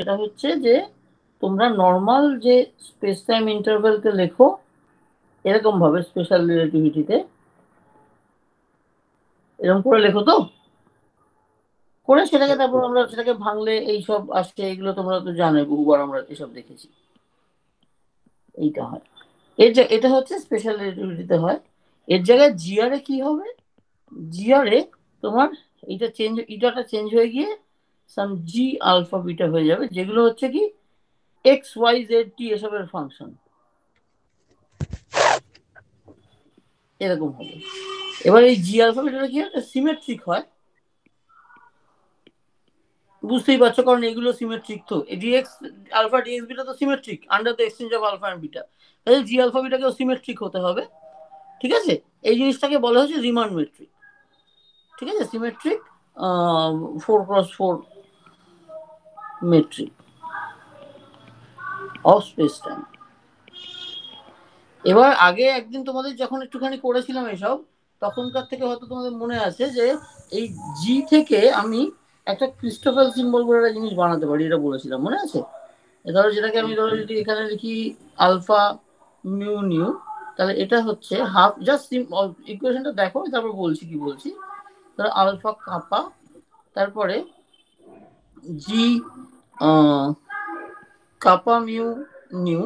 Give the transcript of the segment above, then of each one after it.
সেটা হচ্ছে যে তোমরা নর্মাল যে স্পেস টাইম ইন্টারভেলকে লেখো এরকমভাবে স্পেশাল রিলেটিভিটিতে এরকম করে লেখো তো করে সেটাকে তারপর আমরা সেটাকে ভাঙলে এইসব আসছে এইগুলো তোমরা তো জানো বহুবার আমরা এসব দেখেছি এইটা হয় এর এটা হচ্ছে স্পেশাল রিলেটিভিটিতে হয় এর জায়গায় জিআরে কি হবে জিআরে তোমার এটা চেঞ্জ ইটাটা চেঞ্জ হয়ে গিয়ে সাম জি আলফা বিটা হয়ে যাবে যেগুলো হচ্ছে কি এক্স ওয়াই জেড টি এসবের ফাংশন এরকম হবে এবার এই জি আলফা বিটা কি হয় সিমেট্রিক হয় বুঝতেই পারছো কারণ এগুলো সিমেট্রিক তো এক্স আলফা এক্স বিটা তো symmetric under the exchange of alpha and beta তাহলে জি আলফা বিটাকেও সিমেট্রিক হতে হবে ঠিক আছে এই জিনিসটাকে বলা হয়েছে রিমান মেট্রিক ঠিক আছে symmetric four cross four metric of space time এবার আগে একদিন তোমাদের যখন একটুখানি করেছিলাম এসব তখনকার থেকে হয়তো তোমাদের মনে আছে যে এই জি থেকে আমি একটা ক্রিস্টোফাল সিম্বল বলে একটা জিনিস বানাতে পারি এটা বলেছিলাম মনে আছে ধরো যেটাকে আমি ধরো যদি এখানে লিখি আলফা মিউ নিউ তাহলে এটা হচ্ছে হাফ জাস্ট ইকুয়েশনটা দেখো তারপর বলছি কি বলছি ধরো আলফা কাপা তারপরে g kappa mu nu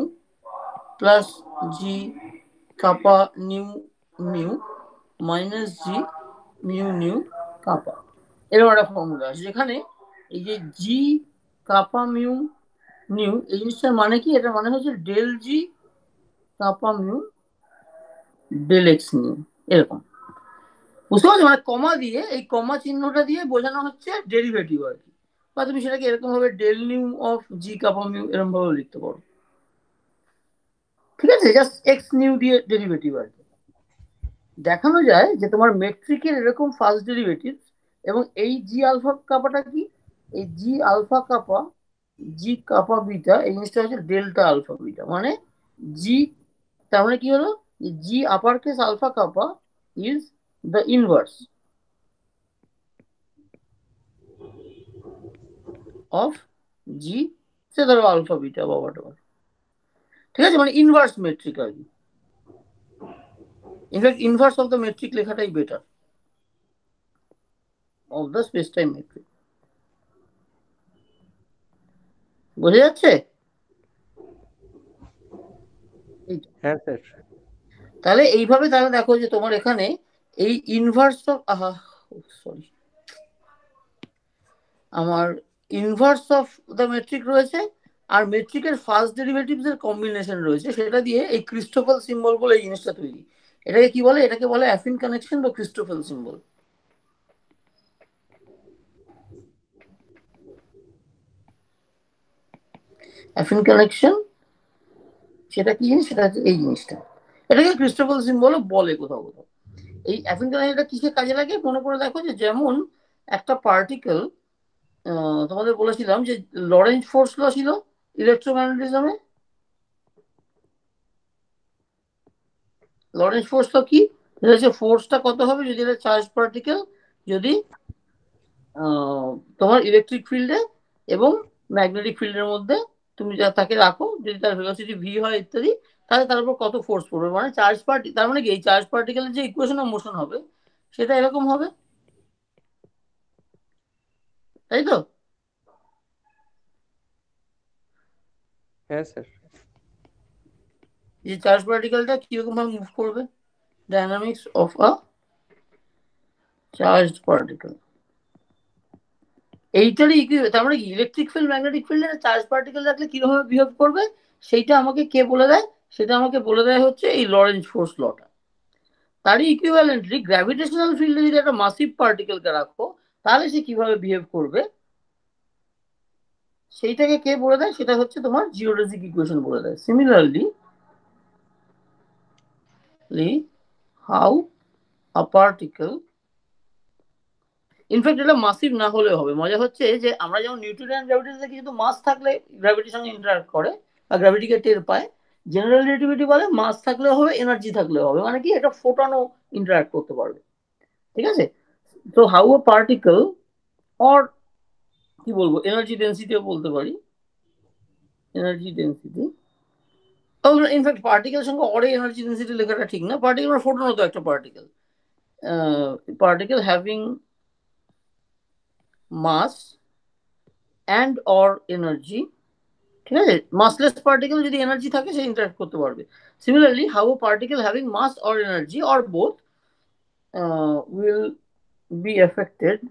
plus g kappa nu mu minus g mu nu kappa এরকম একটা ফর্মুলা আছে যেখানে এই যে জি কাপা মিউ নিউ এই জিনিসটার মানে কি এটা মানে হচ্ছে ডেল জি কাপা মিউ ডেল এক্স নিউ এরকম বুঝতে পারছি মানে কমা দিয়ে এই কমা চিহ্নটা দিয়ে বোঝানো হচ্ছে ডেরিভেটিভ আর কি বা তুমি সেটাকে এরকম ভাবে del nu of g kappa mu mu এরকম ভাবে লিখতে পারো ঠিক আছে জাস্ট এক্স নিউ দিয়ে ডেরিভেটিভ আর কি দেখানো যায় যে তোমার মেট্রিকের এরকম ফার্স্ট ডেরিভেটিভ এবং এই জি আলফা কাপাটা কি এই জি আলফা কাপা জি কাপা বিটা এই জিনিসটা হচ্ছে ডেল্টা আলফা বিটা মানে জি তার মানে কি হলো g upper case alpha kappa is the inverse of g say ধরো আলফা বিটা বা হোয়াট ঠিক আছে মানে ইনভার্স মেট্রিক আর কি in fact inverse of the metric লেখাটাই better off the space time metric বোঝা যাচ্ছে হ্যাঁ, তাহলে এইভাবে তাহলে দেখো যে তোমার এখানে এই ইনভার্স অফ আহা সরি আমার ইনভার্স অফ দ্য মেট্রিক রয়েছে আর মেট্রিকের ফার্স্ট ডেরিভেটিভস এর কম্বিনেশন রয়েছে সেটা দিয়ে এই ক্রিস্টোফেল সিম্বল বলে এই জিনিসটা তৈরি এটাকে কি বলে এটাকে বলে অ্যাফিন কানেকশন বা ক্রিস্টোফেল সিম্বল অ্যাফিন কানেকশন সেটা কি জিনিস সেটা হচ্ছে এই জিনিসটা এটাকে ক্রিস্টোফেল সিম্বলও বলে কোথাও কোথাও এই অ্যাফিন কানেকশনটা কিসে কাজে লাগে মনে করে দেখো যে যেমন একটা পার্টিকেল তোমাদের বলেছিলাম যে লরেঞ্জ ফোর্স ল ছিল ইলেকট্রোম্যাগনেটিজমে লরেঞ্জ ফোর্স তো কি হচ্ছে ফোর্সটা কত হবে যদি এটা চার্জ পার্টিকেল যদি তোমার ইলেকট্রিক ফিল্ডে এবং ম্যাগনেটিক ফিল্ডের মধ্যে তুমি যা তাকে রাখো যদি তার ভেলোসিটি ভি হয় ইত্যাদি তাহলে তার উপর কত ফোর্স পড়বে মানে চার্জ পার্টি তার মানে কি এই চার্জ পার্টিকেলের যে ইকুয়েশন অফ মোশন হবে সেটা এরকম হবে তাই তো হ্যাঁ স্যার এই চার্জ পার্টিকেলটা কিরকম ভাবে মুভ করবে dynamics of a charge particle এইটারই তার মানে কি ইলেকট্রিক ফিল্ড ম্যাগনেটিক ফিল্ডে চার্জ পার্টিকেল রাখলে কিভাবে বিহেভ করবে সেইটা আমাকে কে বলে দেয় সেটা আমাকে বলে দেয় হচ্ছে এই লরেঞ্জ ফোর্স লটা তারই ইকুইভ্যালেন্টলি গ্র্যাভিটেশনাল ফিল্ডে যদি একটা মাসিভ পার্টিকেলকে রাখো তাহলে সে কিভাবে বিহেভ করবে সেইটাকে কে বলে দেয় সেটা হচ্ছে তোমার জিওলজিক ইকুয়েশন বলে দেয় similarly how a particle in fact এটা মাসিভ না হলে হবে মজা হচ্ছে যে আমরা যেমন নিউট্রিয়ান অ্যান্ড গ্র্যাভিটি দেখি কিন্তু মাস থাকলে গ্র্যাভিটির সঙ্গে ইন্টারাক্ট করে বা গ্র্যাভিটিকে টের পায় জেনারেল রিলেটিভিটি বলে মাস থাকলে হবে এনার্জি থাকলে হবে মানে কি এটা ফোটানো ইন্টারাক্ট করতে পারবে ঠিক আছে তো হাউ আ পার্টিকল অর কি বলবো এনার্জি ডেন্সিটিও বলতে পারি এনার্জি ডেন্সিটি ইনফ্যাক্ট পার্টিকেল সঙ্গে অরে এনার্জি ডেন্সিটি লেখাটা ঠিক না পার্টিকেল মানে ফোটন হতো একটা particle particle having mass and or energy ঠিক আছে মাসলেস পার্টিকেল যদি এনার্জি থাকে সে ইন্টারাক্ট করতে পারবে similarly how particle having mass or energy or both will be affected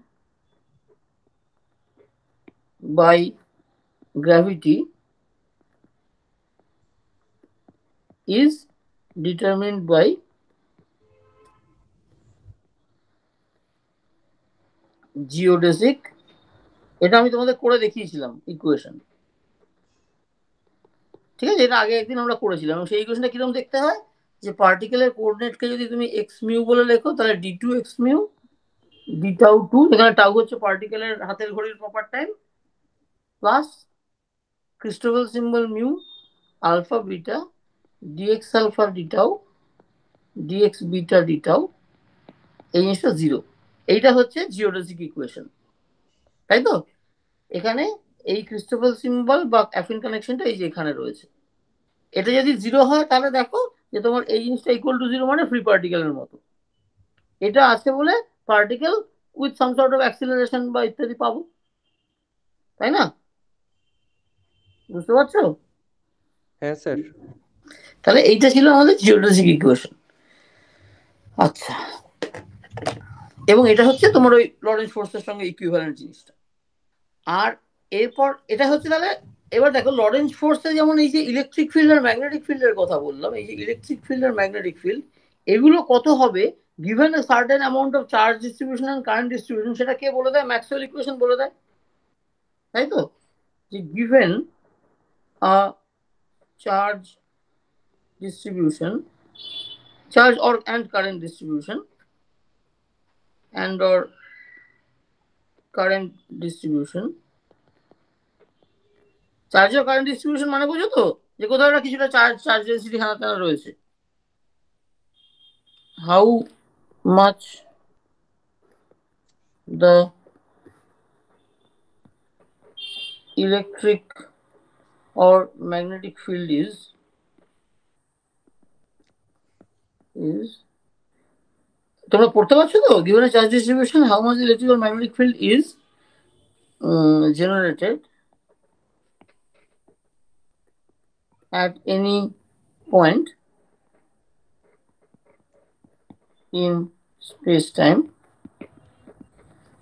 by gravity is determined by geodesic এটা আমি তোমাদের করে দেখিয়েছিলাম ইকুয়েশন ঠিক আছে এটা আগে একদিন আমরা করেছিলাম সেই ইকুয়েশনটা কিরকম দেখতে হয় যে পার্টিকেলের কোঅর্ডিনেটকে যদি তুমি এক্স মিউ বলে লেখো তাহলে d two x mu d tau two এখানে টাউ হচ্ছে পার্টিকেলের হাতের ঘড়ির proper time plus Christoffel symbol mu alpha beta dx alpha d tau dx beta d tau এই জিনিসটা জিরো এইটা হচ্ছে জিওলজিক ইকুয়েশন তাই তো এখানে এই ক্রিস্টোফেল সিম্বল বা অ্যাফিন কানেকশনটা এই যে এখানে রয়েছে এটা যদি জিরো হয় তাহলে দেখো যে তোমার এই জিনিসটা ইকুয়াল টু জিরো মানে ফ্রি পার্টিকেলের মতো এটা আছে বলে particle with some sort of acceleration বা ইত্যাদি পাবো তাই না বুঝতে পারছো হ্যাঁ স্যার তাহলে এইটা ছিল আমাদের জিওলজিক ইকুয়েশন আচ্ছা এবং এটা হচ্ছে তোমার ওই লরেন্স ফোর্সের সঙ্গে ইকুইভ্যালেন্ট জিনিসটা আর এরপর এটা হচ্ছে তাহলে এবার দেখো লরেন্স ফোর্সে যেমন এই যে ইলেকট্রিক ফিল্ড আর ম্যাগনেটিক ফিল্ডের কথা বললাম এই যে ইলেকট্রিক ফিল্ড আর ম্যাগনেটিক ফিল্ড এগুলো কত হবে given a certain amount of charge distribution and current distribution সেটা কে বলে দেয় ম্যাক্সওয়েল ইকুয়েশন বলে দেয় তাই তো যে given charge distribution charge or and current distribution and or current distribution charge or current distribution মানে বুঝো তো যে কোথাও না কিছুটা চার্জ চার্জ ডেন্সিটি হানা তেনা রয়েছে how much the electric or magnetic field is is তোমরা পড়তে পারছো তো given a charge distribution how much electric or magnetic field is generated at any point in space time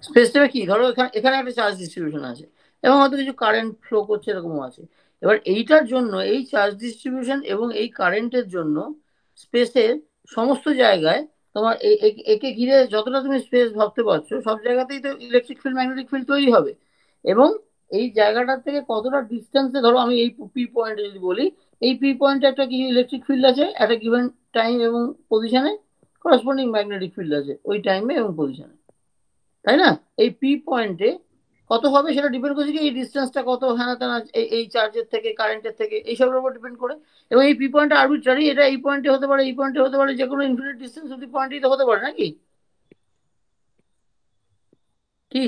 space টাইমে কি ধরো এখানে এখানে একটা চার্জ ডিস্ট্রিবিউশন আছে এবং হয়তো কিছু কারেন্ট ফ্লো করছে এরকমও আছে এবার এইটার জন্য এই চার্জ ডিস্ট্রিবিউশন এবং এই কারেন্টের জন্য স্পেসের সমস্ত জায়গায় তোমার একে ঘিরে যতটা তুমি স্পেস ভাবতে পারছো সব জায়গাতেই তো ইলেকট্রিক ফিল্ড ম্যাগনেটিক ফিল্ড তৈরি হবে এবং এই জায়গাটার থেকে কতটা ডিস্টেন্সে ধরো আমি এই পি পয়েন্টে যদি বলি এই পি পয়েন্টে একটা কিছু ইলেকট্রিক ফিল্ড আছে একটা গিভেন টাইম এবং পজিশনে করসপন্ডিং ম্যাগনেটিক ফিল্ড আছে ওই টাইমে এবং পজিশনে তাই না এই পি পয়েন্টে কত হবে সেটা ডিপেন্ড করছে কি এই ডিস্টেন্সটা কত হ্যানা তেনা এই এই চার্জের থেকে কারেন্টের থেকে এইসবের উপর ডিপেন্ড করে এবং এই পি পয়েন্টটা আরবিট্রারি এটা এই পয়েন্টে হতে পারে এই পয়েন্টে হতে পারে যে কোনো ইনফিনিট ডিস্টেন্স অব্দি পয়েন্টই তো হতে পারে নাকি কি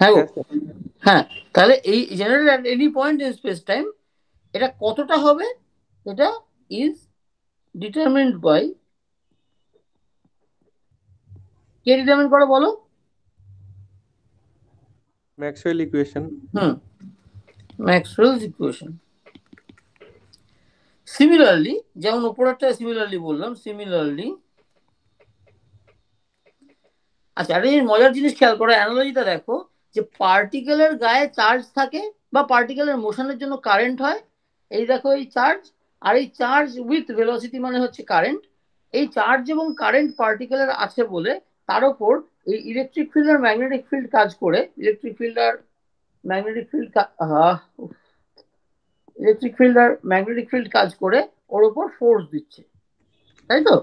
হ্যাঁ হ্যাঁ তাহলে এই general any point in space time এটা কতটা হবে এটা ইজ ডিটারমিন্ড বাই কে ডিটারমিন করে বলো ম্যাক্সওয়েল ইকুয়েশন হুম ম্যাক্সওয়েল ইকুয়েশন সিমিলারলি যেমন উপরেরটা সিমিলারলি বললাম সিমিলারলি আচ্ছা আর এই মজার জিনিস খেয়াল করো অ্যানালজিটা দেখো যে পার্টিকেলের গায়ে চার্জ থাকে বা পার্টিকেলের মোশনের জন্য কারেন্ট হয় এই দেখো এই চার্জ আর এই চার্জ উইথ ভেলোসিটি মানে হচ্ছে কারেন্ট এই চার্জ এবং কারেন্ট পার্টিকুলার আছে বলে তার ওপর এই ইলেকট্রিক ফিল্ড আর ম্যাগনেটিক ফিল্ড কাজ করে ইলেকট্রিক ফিল্ড আর ম্যাগনেটিক ফিল্ড ইলেকট্রিক ফিল্ড আর ম্যাগনেটিক ফিল্ড কাজ করে ওর ওপর ফোর্স দিচ্ছে তাই তো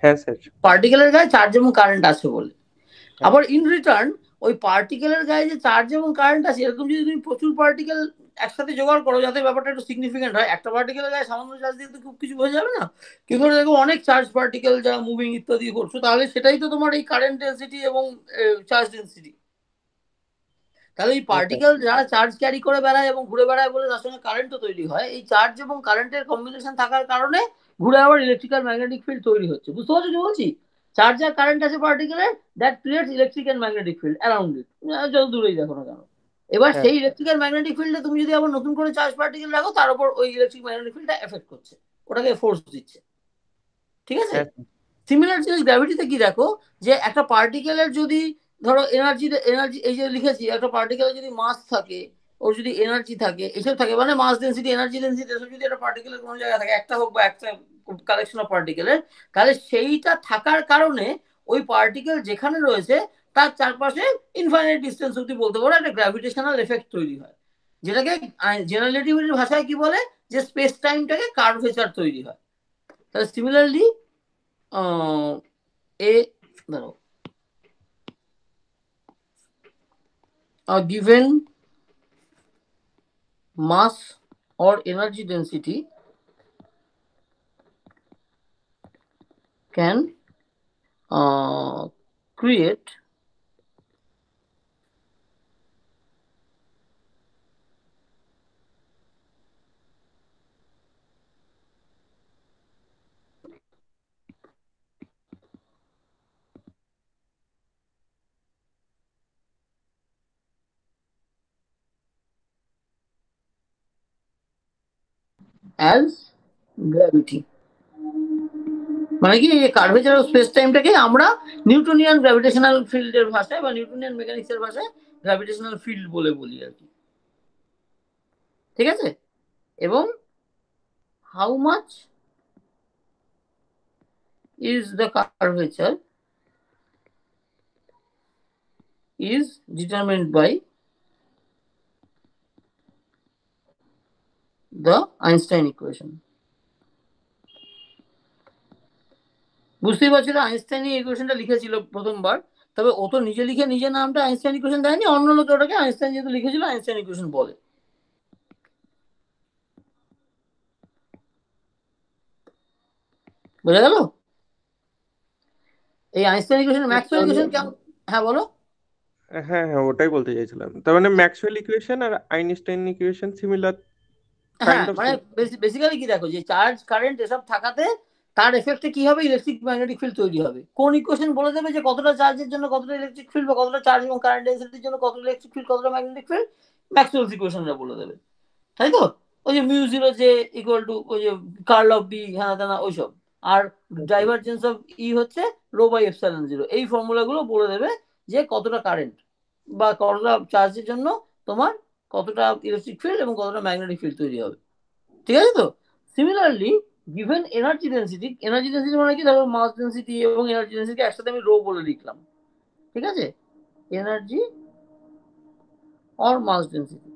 হ্যাঁ স্যার পার্টিকেলের গায়ে চার্জ এবং কারেন্ট আছে বলে হ্যাঁ। আবার ইন রিটার্ন ওই পার্টিকেলের গায়ে যে চার্জ এবং কারেন্ট আছে এরকম যদি তুমি প্রচুর পার্টিকেল একসাথে জোগাড় করো যাতে ব্যাপারটা একটু সিগনিফিকেন্ট হয় একটা পার্টিকেল গায়ে সামান্য চার্জ দিয়ে তো খুব কিছু হয়ে যাবে না কিন্তু দেখো অনেক চার্জ পার্টিকেল যারা মুভিং ইত্যাদি করছো তাহলে সেটাই তো তোমার এই কারেন্ট ডেন্সিটি এবং চার্জ ডেন্সিটি তাহলে এই পার্টিকেল যারা চার্জ ক্যারি করে বেড়ায় এবং ঘুরে বেড়ায় বলে তার সঙ্গে কারেন্টও তৈরি হয় এই চার্জ এবং কারেন্টের কম্বিনেশন থাকার কারণে ঘুরে আবার ইলেকট্রিক্যাল ম্যাগনেটিক ফিল্ড তৈরি হচ্ছে বুঝতে পারছো কি বলছি চার্জ আর কারেন্ট আছে পার্টিকেলের that creates electrical magnetic field around it যত দূরেই দেখো না কেন এবার হ্যাঁ। সেই ইলেকট্রিক আর ম্যাগনেটিক ফিল্ডে তুমি যদি আবার নতুন করে চার্জ পার্টিকেল রাখো তার উপর ওই ইলেকট্রিক ম্যাগনেটিক ফিল্ডটা এফেক্ট করছে ওটাকে ফোর্স দিচ্ছে ঠিক আছে সিমিলার হ্যাঁ। জিনিস গ্র্যাভিটিতে কি দেখো যে একটা পার্টিকেলের যদি ধরো এনার্জি এনার্জি এই যে লিখেছি একটা পার্টিকেলের যদি মাস থাকে ওর যদি এনার্জি থাকে এসব থাকে মানে মাস ডেন্সিটি এনার্জি ডেন্সিটি এসব যদি একটা পার্টিকেলের কোনো জায়গায় থাকে একটা হোক বা একটা কালেকশন অফ পার্টিকেলের তাহলে সেইটা থাকার কারণে ওই পার্টিকেল যেখানে রয়েছে thats after infinite distance of the बोलते वोरा ग्रेविटेशनल इफेक्ट তৈরি হয় যেটাকে জেনারেল রিভিটির ভাষায় কি বলে যে স্পেস টাইমটাকে কার্ভেচার তৈরি হয় তাহলে similarly 어 a now a given mass or energy density can 어 uh, create as gravity মানে কি কার্ভেচার অফ স্পেস টাইমটাকে আমরা নিউটনিয়ান গ্র্যাভিটেশনাল ফিল্ডের ভাষায় বা নিউটনিয়ান মেকানিক্সের ভাষায় গ্র্যাভিটেশনাল ফিল্ড বলে বলি আর কি ঠিক আছে এবং how much is the curvature is determined by the Einstein equation. বুঝতেই পারছি না আইনস্টাইন ইকুয়েশনটা লিখেছিল প্রথমবার তবে ও তো নিজে লিখে নিজের নামটা আইনস্টাইন ইকুয়েশন দেয়নি অন্য লোকে ওটাকে আইনস্টাইন যেহেতু লিখেছিল আইনস্টাইন ইকুয়েশন বলে বুঝা গেল এই আইনস্টাইন ইকুয়েশন ম্যাক্সওয়েল ইকুয়েশন কেমন হ্যাঁ বলো হ্যাঁ হ্যাঁ ওটাই বলতে চাইছিলাম তার মানে ম্যাক্সওয়েল ইকুয়েশন আর আইনস্টাইন ইকুয়েশন সিমিলার হ্যাঁ, মানে বেসিক্যালি কি দেখো যে চার্জ কারেন্ট এসব থাকাতে তার এফেক্টে কি হবে ইলেকট্রিক ম্যাগনেটিক ফিল্ড তৈরি হবে কোন ইকুয়েশন বলে দেবে যে কতটা চার্জের জন্য কতটা ইলেকট্রিক ফিল্ড বা কতটা চার্জ এবং কারেন্ট ডেন্সিটির জন্য কতটা ইলেকট্রিক ফিল্ড কতটা ম্যাগনেটিক ফিল্ড ম্যাক্সওয়েলস ইকুয়েশনটা বলে দেবে তাই তো ওই যে মিউ জিরো যে ইকুয়াল টু ওই যে কার্ল অফ বি হ্যানা তেনা ওইসব আর ডাইভারজেন্স অফ ই হচ্ছে রো বাই এফসাইলন জিরো এই ফর্মুলাগুলো বলে দেবে যে কতটা কারেন্ট বা কতটা চার্জের জন্য তোমার কতটা ইলেকট্রিক ফিল্ড এবং কতটা ম্যাগনেটিক ফিল্ড তৈরি হবে ঠিক আছে তো similarly given energy density energy density মানে কি ধরো মাস ডেন্সিটি এবং এনার্জি ডেন্সিটিকে একসাথে আমি রো বলে লিখলাম ঠিক আছে এনার্জি অর মাস ডেন্সিটি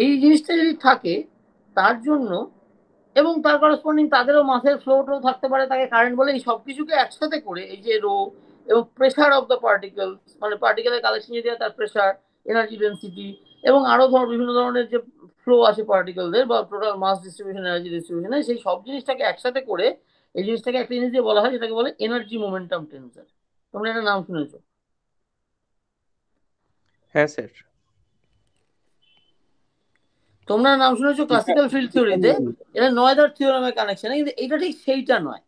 এই জিনিসটা যদি থাকে তার জন্য এবং তার করসপন্ডিং তাদেরও মাসের ফ্লোটও থাকতে পারে তাকে কারেন্ট বলে এই সব কিছুকে একসাথে করে এই যে রো এবং প্রেশার অফ দ্য পার্টিকেল মানে পার্টিকেলের কালেকশন যদি তার প্রেশার এনার্জি ডেন্সিটি এবং আরও ধর বিভিন্ন ধরনের যে ফ্লো আছে পার্টিকেলদের বা টোটাল মাস ডিস্ট্রিবিউশন এনার্জি ডিস্ট্রিবিউশনে সেই সব জিনিসটাকে একসাথে করে এই জিনিসটাকে একটা জিনিস দিয়ে বলা হয় যেটাকে বলে এনার্জি মোমেন্টাম টেনসার তোমরা এটা নাম শুনেছো হ্যাঁ স্যার তোমরা নাম শুনেছো ক্লাসিক্যাল ফিল্ড থিওরিতে এটা নয়দার থিওরামের কানেকশন কিন্তু এটা ঠিক সেইটা নয়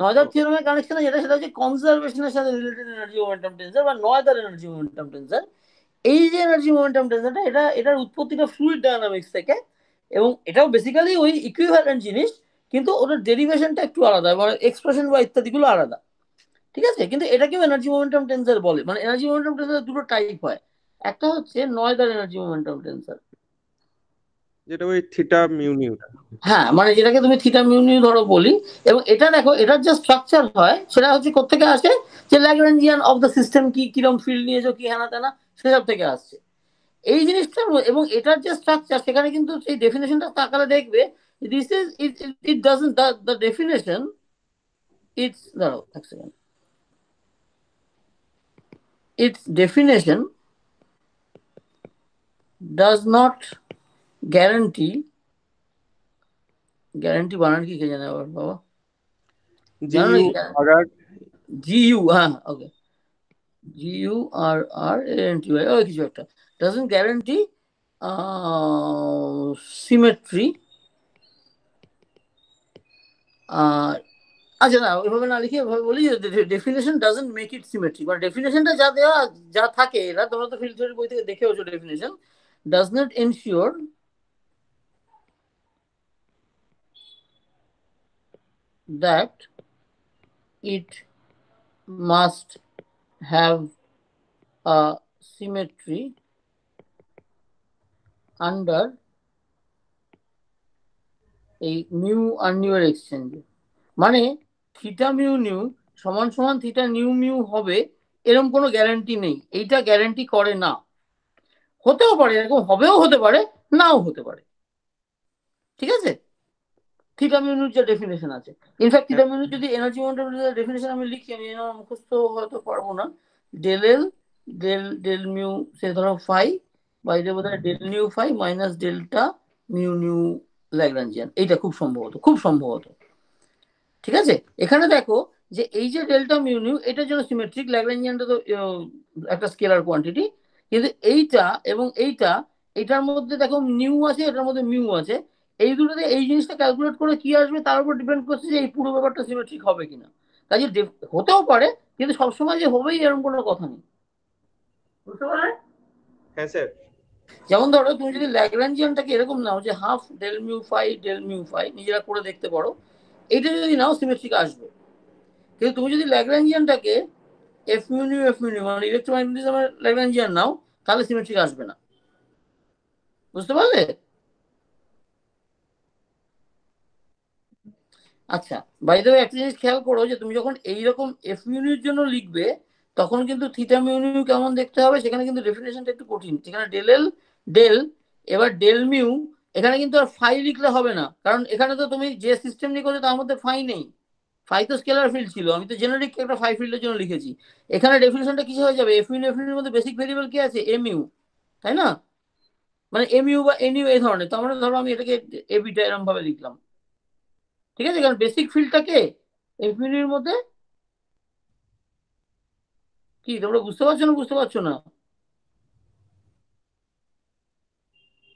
নয়দার থিওরেমের কানেকশন যেটা সেটা হচ্ছে কনজারভেশনের সাথে রিলেটেড এনার্জি মোমেন্টাম টেন্সার বা নয়দার এনার্জি মোমেন্টাম টেন্সার এই যে এনার্জি মোমেন্টাম টেন্সারটা এটা এটার উৎপত্তিটা ফ্লুইড ডায়নামিক্স থেকে এবং এটাও বেসিক্যালি ওই ইকুইভ্যালেন্ট জিনিস কিন্তু ওটার ডেরিভেশনটা একটু আলাদা মানে এক্সপ্রেশন বা ইত্যাদিগুলো আলাদা ঠিক আছে কিন্তু এটাকেও এনার্জি মোমেন্টাম টেন্সার বলে মানে এনার্জি মোমেন্টাম টেন্সার দুটো টাইপ হয় একটা হচ্ছে নয়দার এনার্জি মোমেন্টাম টেন্সার যেটা ওই থিটা মিউনিউ হ্যাঁ মানে যেটাকে তুমি থিটা মিউনিউ ধরো বলি এবং এটা দেখো এটার যে স্ট্রাকচার হয় সেটা হচ্ছে কোথেকে আসে যে ল্যাগ্রাঞ্জিয়ান অফ দ্য সিস্টেম কি কিরম ফিল্ড নিয়েছো কি হ্যানা তেনা সেসব থেকে আসছে এই জিনিসটা এবং এটার যে স্ট্রাকচার সেখানে কিন্তু সেই ডেফিনেশনটা তাকালে দেখবে this is it it doesn't the the definition it's ধরো এক second it's definition does not guarantee guarantee বানান কি কে জানে আবার বাবা জিইউ হ্যাঁ ওকে জিইউ আর আর এন ওই কিছু একটা ডাজন গ্যারান্টি সিমেট্রি আর আচ্ছা না ওইভাবে না লিখে ওইভাবে বলি definition doesn't make it symmetry মানে ডেফিনেশনটা যা দেওয়া যা থাকে এরা তোমরা তো ফিল্ড বই থেকে দেখেওছো definition does not ensure that it must have a symmetry under এই মিউ আর নিউ এর এক্সচেঞ্জ মানে থিটা মিউ নিউ সমান সমান থিটা নিউ মিউ হবে এরকম কোনো গ্যারান্টি নেই এইটা গ্যারান্টি করে না হতেও পারে এরকম হবেও হতে পারে নাও হতে পারে ঠিক আছে থিটা মিউনিট যে ডেফিনেশন আছে ইনফ্যাক্ট থিটা মিউনিট যদি এনার্জি মোমেন্টাম ডেফিনেশন আমি লিখি আমি এনার মুখস্থ হয়তো পারবো না del L del del mu say ধরো ফাই বাইরে বোধ del nu phi minus delta mu nu Lagrangian এইটা খুব সম্ভবত খুব সম্ভবত ঠিক আছে এখানে দেখো যে এই যে ডেল্টা মিউ নিউ এটার জন্য সিমেট্রিক ল্যাগ্রাঞ্জিয়ানটা তো একটা স্কেলার কোয়ান্টিটি কিন্তু এইটা এবং এইটা এটার মধ্যে দেখো নিউ আছে এটার মধ্যে মিউ আছে এই দুটোতে এই জিনিসটা ক্যালকুলেট করে কি আসবে তার উপর ডিপেন্ড করছে যে এই পুরো ব্যাপারটা সিমেট্রিক হবে কিনা কাজে হতেও পারে কিন্তু সবসময় যে হবেই এরকম কোনো কথা নেই বুঝতে পারলে হ্যাঁ স্যার যেমন ধরো তুমি যদি ল্যাগ্রাঞ্জিয়ানটাকে এরকম নাও যে half del mu phi del mu phi নিজেরা করে দেখতে পারো এইটা যদি নাও সিমেট্রিক আসবে কিন্তু তুমি যদি ল্যাগ্রাঞ্জিয়ানটাকে এফ নিউ এফ নিউ মানে ইলেকট্রোম্যাগনেটিজমের ল্যাগ্রাঞ্জিয়ান নাও তাহলে সিমেট্রিক আসবে না বুঝতে পারলে আচ্ছা বাই দ্য একটা জিনিস খেয়াল করো যে তুমি যখন এইরকম এফ ইউনিউর জন্য লিখবে তখন কিন্তু থিটা মিউনিউ কেমন দেখতে হবে সেখানে কিন্তু ডেফিনেশনটা একটু কঠিন সেখানে ডেল এল ডেল এবার ডেল মিউ এখানে কিন্তু আর ফাই লিখলে হবে না কারণ এখানে তো তুমি যে সিস্টেম নিয়ে করছো তার মধ্যে ফাই নেই ফাই তো স্কেলার ফিল্ড ছিল আমি তো জেনারেলি একটা ফাই ফিল্ডের জন্য লিখেছি এখানে ডেফিনেশনটা কিছু হয়ে যাবে এফ ইউ এফ ইউর মধ্যে বেসিক ভেরিয়েবল কি আছে এম ইউ তাই না মানে এম ইউ বা এন ইউ এই ধরনের তো আমরা ধরো আমি এটাকে এবিটা এরম ভাবে লিখলাম ঠিক আছে কারণ বেসিক ফিল্ডটাকে এফিউনির মধ্যে কি তোমরা বুঝতে পারছো না বুঝতে পারছো না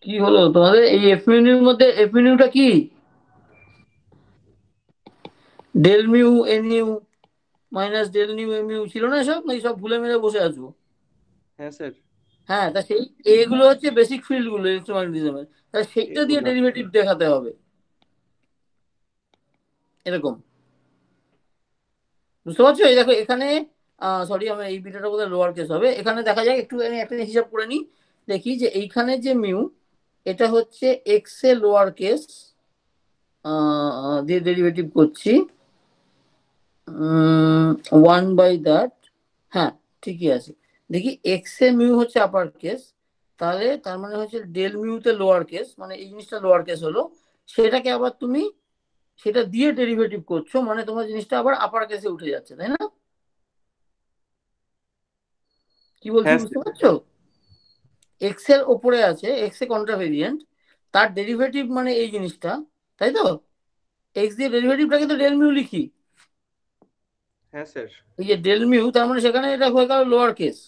কি হলো তোমাদের এই এফিউনির মধ্যে এফিউনিউটা কি del mu N U minus del nu M U ছিল না সব নাকি সব ভুলে মিলে বসে আছো হ্যাঁ স্যার হ্যাঁ তা সেই এগুলো হচ্ছে বেসিক ফিল্ডগুলো ইলেকট্রোম্যাগনেটিজমের তা সেইটা দিয়ে ডেরিভেটিভ দেখাতে হবে এরকম বুঝতে পারছো এই দেখো এখানে সরি আমার এই বিটাটা বোধহয় লোয়ার কেস হবে এখানে দেখা যায় একটু আমি একটা হিসাব করে নিই দেখি যে এইখানে যে মিউ এটা হচ্ছে এক্স এ লোয়ার কেস দিয়ে ডেরিভেটিভ করছি ওয়ান বাই দ্যাট হ্যাঁ ঠিকই আছে দেখি এক্স এ মিউ হচ্ছে আপার কেস তাহলে তার মানে হচ্ছে ডেল মিউতে লোয়ার কেস মানে এই জিনিসটা লোয়ার কেস হলো সেটাকে আবার তুমি সেটা দিয়ে ডেরিভেটিভ করছো মানে তোমার জিনিসটা আবার আপার কেসে উঠে যাচ্ছে তাই না কি বলছি হ্যাঁ, বুঝতে পারছো এক্স এর ওপরে আছে এক্স এ কন্ট্রাভেরিয়েন্ট তার ডেরিভেটিভ মানে এই জিনিসটা তাই তো এক্স দিয়ে ডেরিভেটিভটা কিন্তু ডেল মিউ লিখি হ্যাঁ স্যার এই যে ডেল মিউ তার মানে সেখানে এটা হয়ে গেল লোয়ার কেস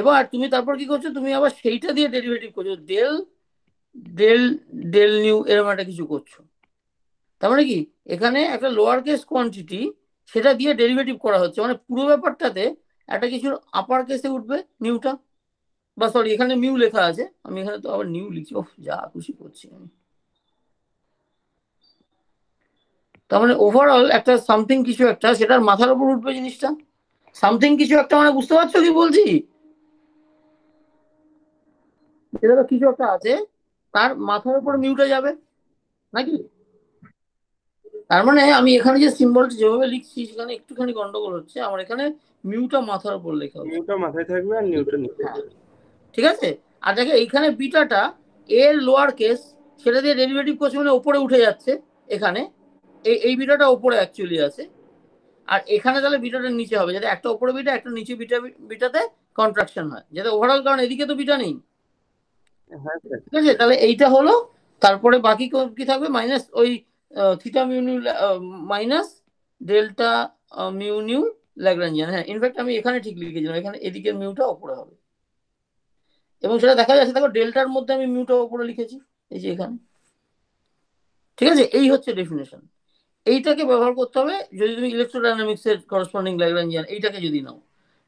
এবার তুমি তারপর কি করছো তুমি আবার সেইটা দিয়ে ডেরিভেটিভ করছো ডেল ডেল ডেল নিউ এরকম একটা কিছু করছো তার মানে কি এখানে একটা লোয়ার কেস কোয়ান্টিটি সেটা দিয়ে ডেরিভেটিভ করা হচ্ছে মানে পুরো ব্যাপারটাতে একটা কিছু আপার কেসে উঠবে নিউটা বা সরি এখানে মিউ লেখা আছে আমি এখানে তো আবার নিউ লিখছি ওফ যা খুশি করছি আমি তার মানে ওভারঅল একটা সামথিং কিছু একটা সেটার মাথার উপর উঠবে জিনিসটা সামথিং কিছু একটা মানে বুঝতে পারছো কি বলছি কিছু একটা আছে তার মাথার উপর মিউটা যাবে নাকি তার মানে আমি এখানে যে সিম্বলটা যেভাবে লিখছি সেখানে একটুখানি গন্ডগোল হচ্ছে আমার এখানে মিউটা মাথার উপর লেখা হচ্ছে মিউটা মাথায় থাকবে আর নিউটা নিচে হ্যাঁ। ঠিক আছে আর দেখে এইখানে বিটাটা এর লোয়ার কেস সেটা দিয়ে ডেরিভেটিভ করছে মানে উপরে উঠে যাচ্ছে এখানে এই এই বিটাটা উপরে অ্যাকচুয়ালি আছে আর এখানে তাহলে বিটাটা নিচে হবে যাতে একটা উপরে বিটা একটা নিচে বিটা বিটাতে কন্ট্রাকশন হয় যাতে ওভারঅল কারণ এদিকে তো বিটা নেই হ্যাঁ, হ্যাঁ। ঠিক আছে তাহলে এইটা হলো তারপরে বাকি কি থাকবে মাইনাস ওই theta mu nu minus delta mu nu Lagrangian হ্যাঁ ইনফ্যাক্ট আমি এখানে ঠিক লিখেছিলাম এখানে এদিকের মিউটা ওপরে হবে এবং সেটা দেখা যাচ্ছে দেখো ডেল্টার মধ্যে আমি মিউটা ওপরে লিখেছি এই যে এখানে ঠিক আছে এই হচ্ছে ডেফিনেশন এইটাকে ব্যবহার করতে হবে যদি তুমি ইলেকট্রোডাইনামিক্সের করসপন্ডিং ল্যাগ্রাঞ্জিয়ান এইটাকে যদি নাও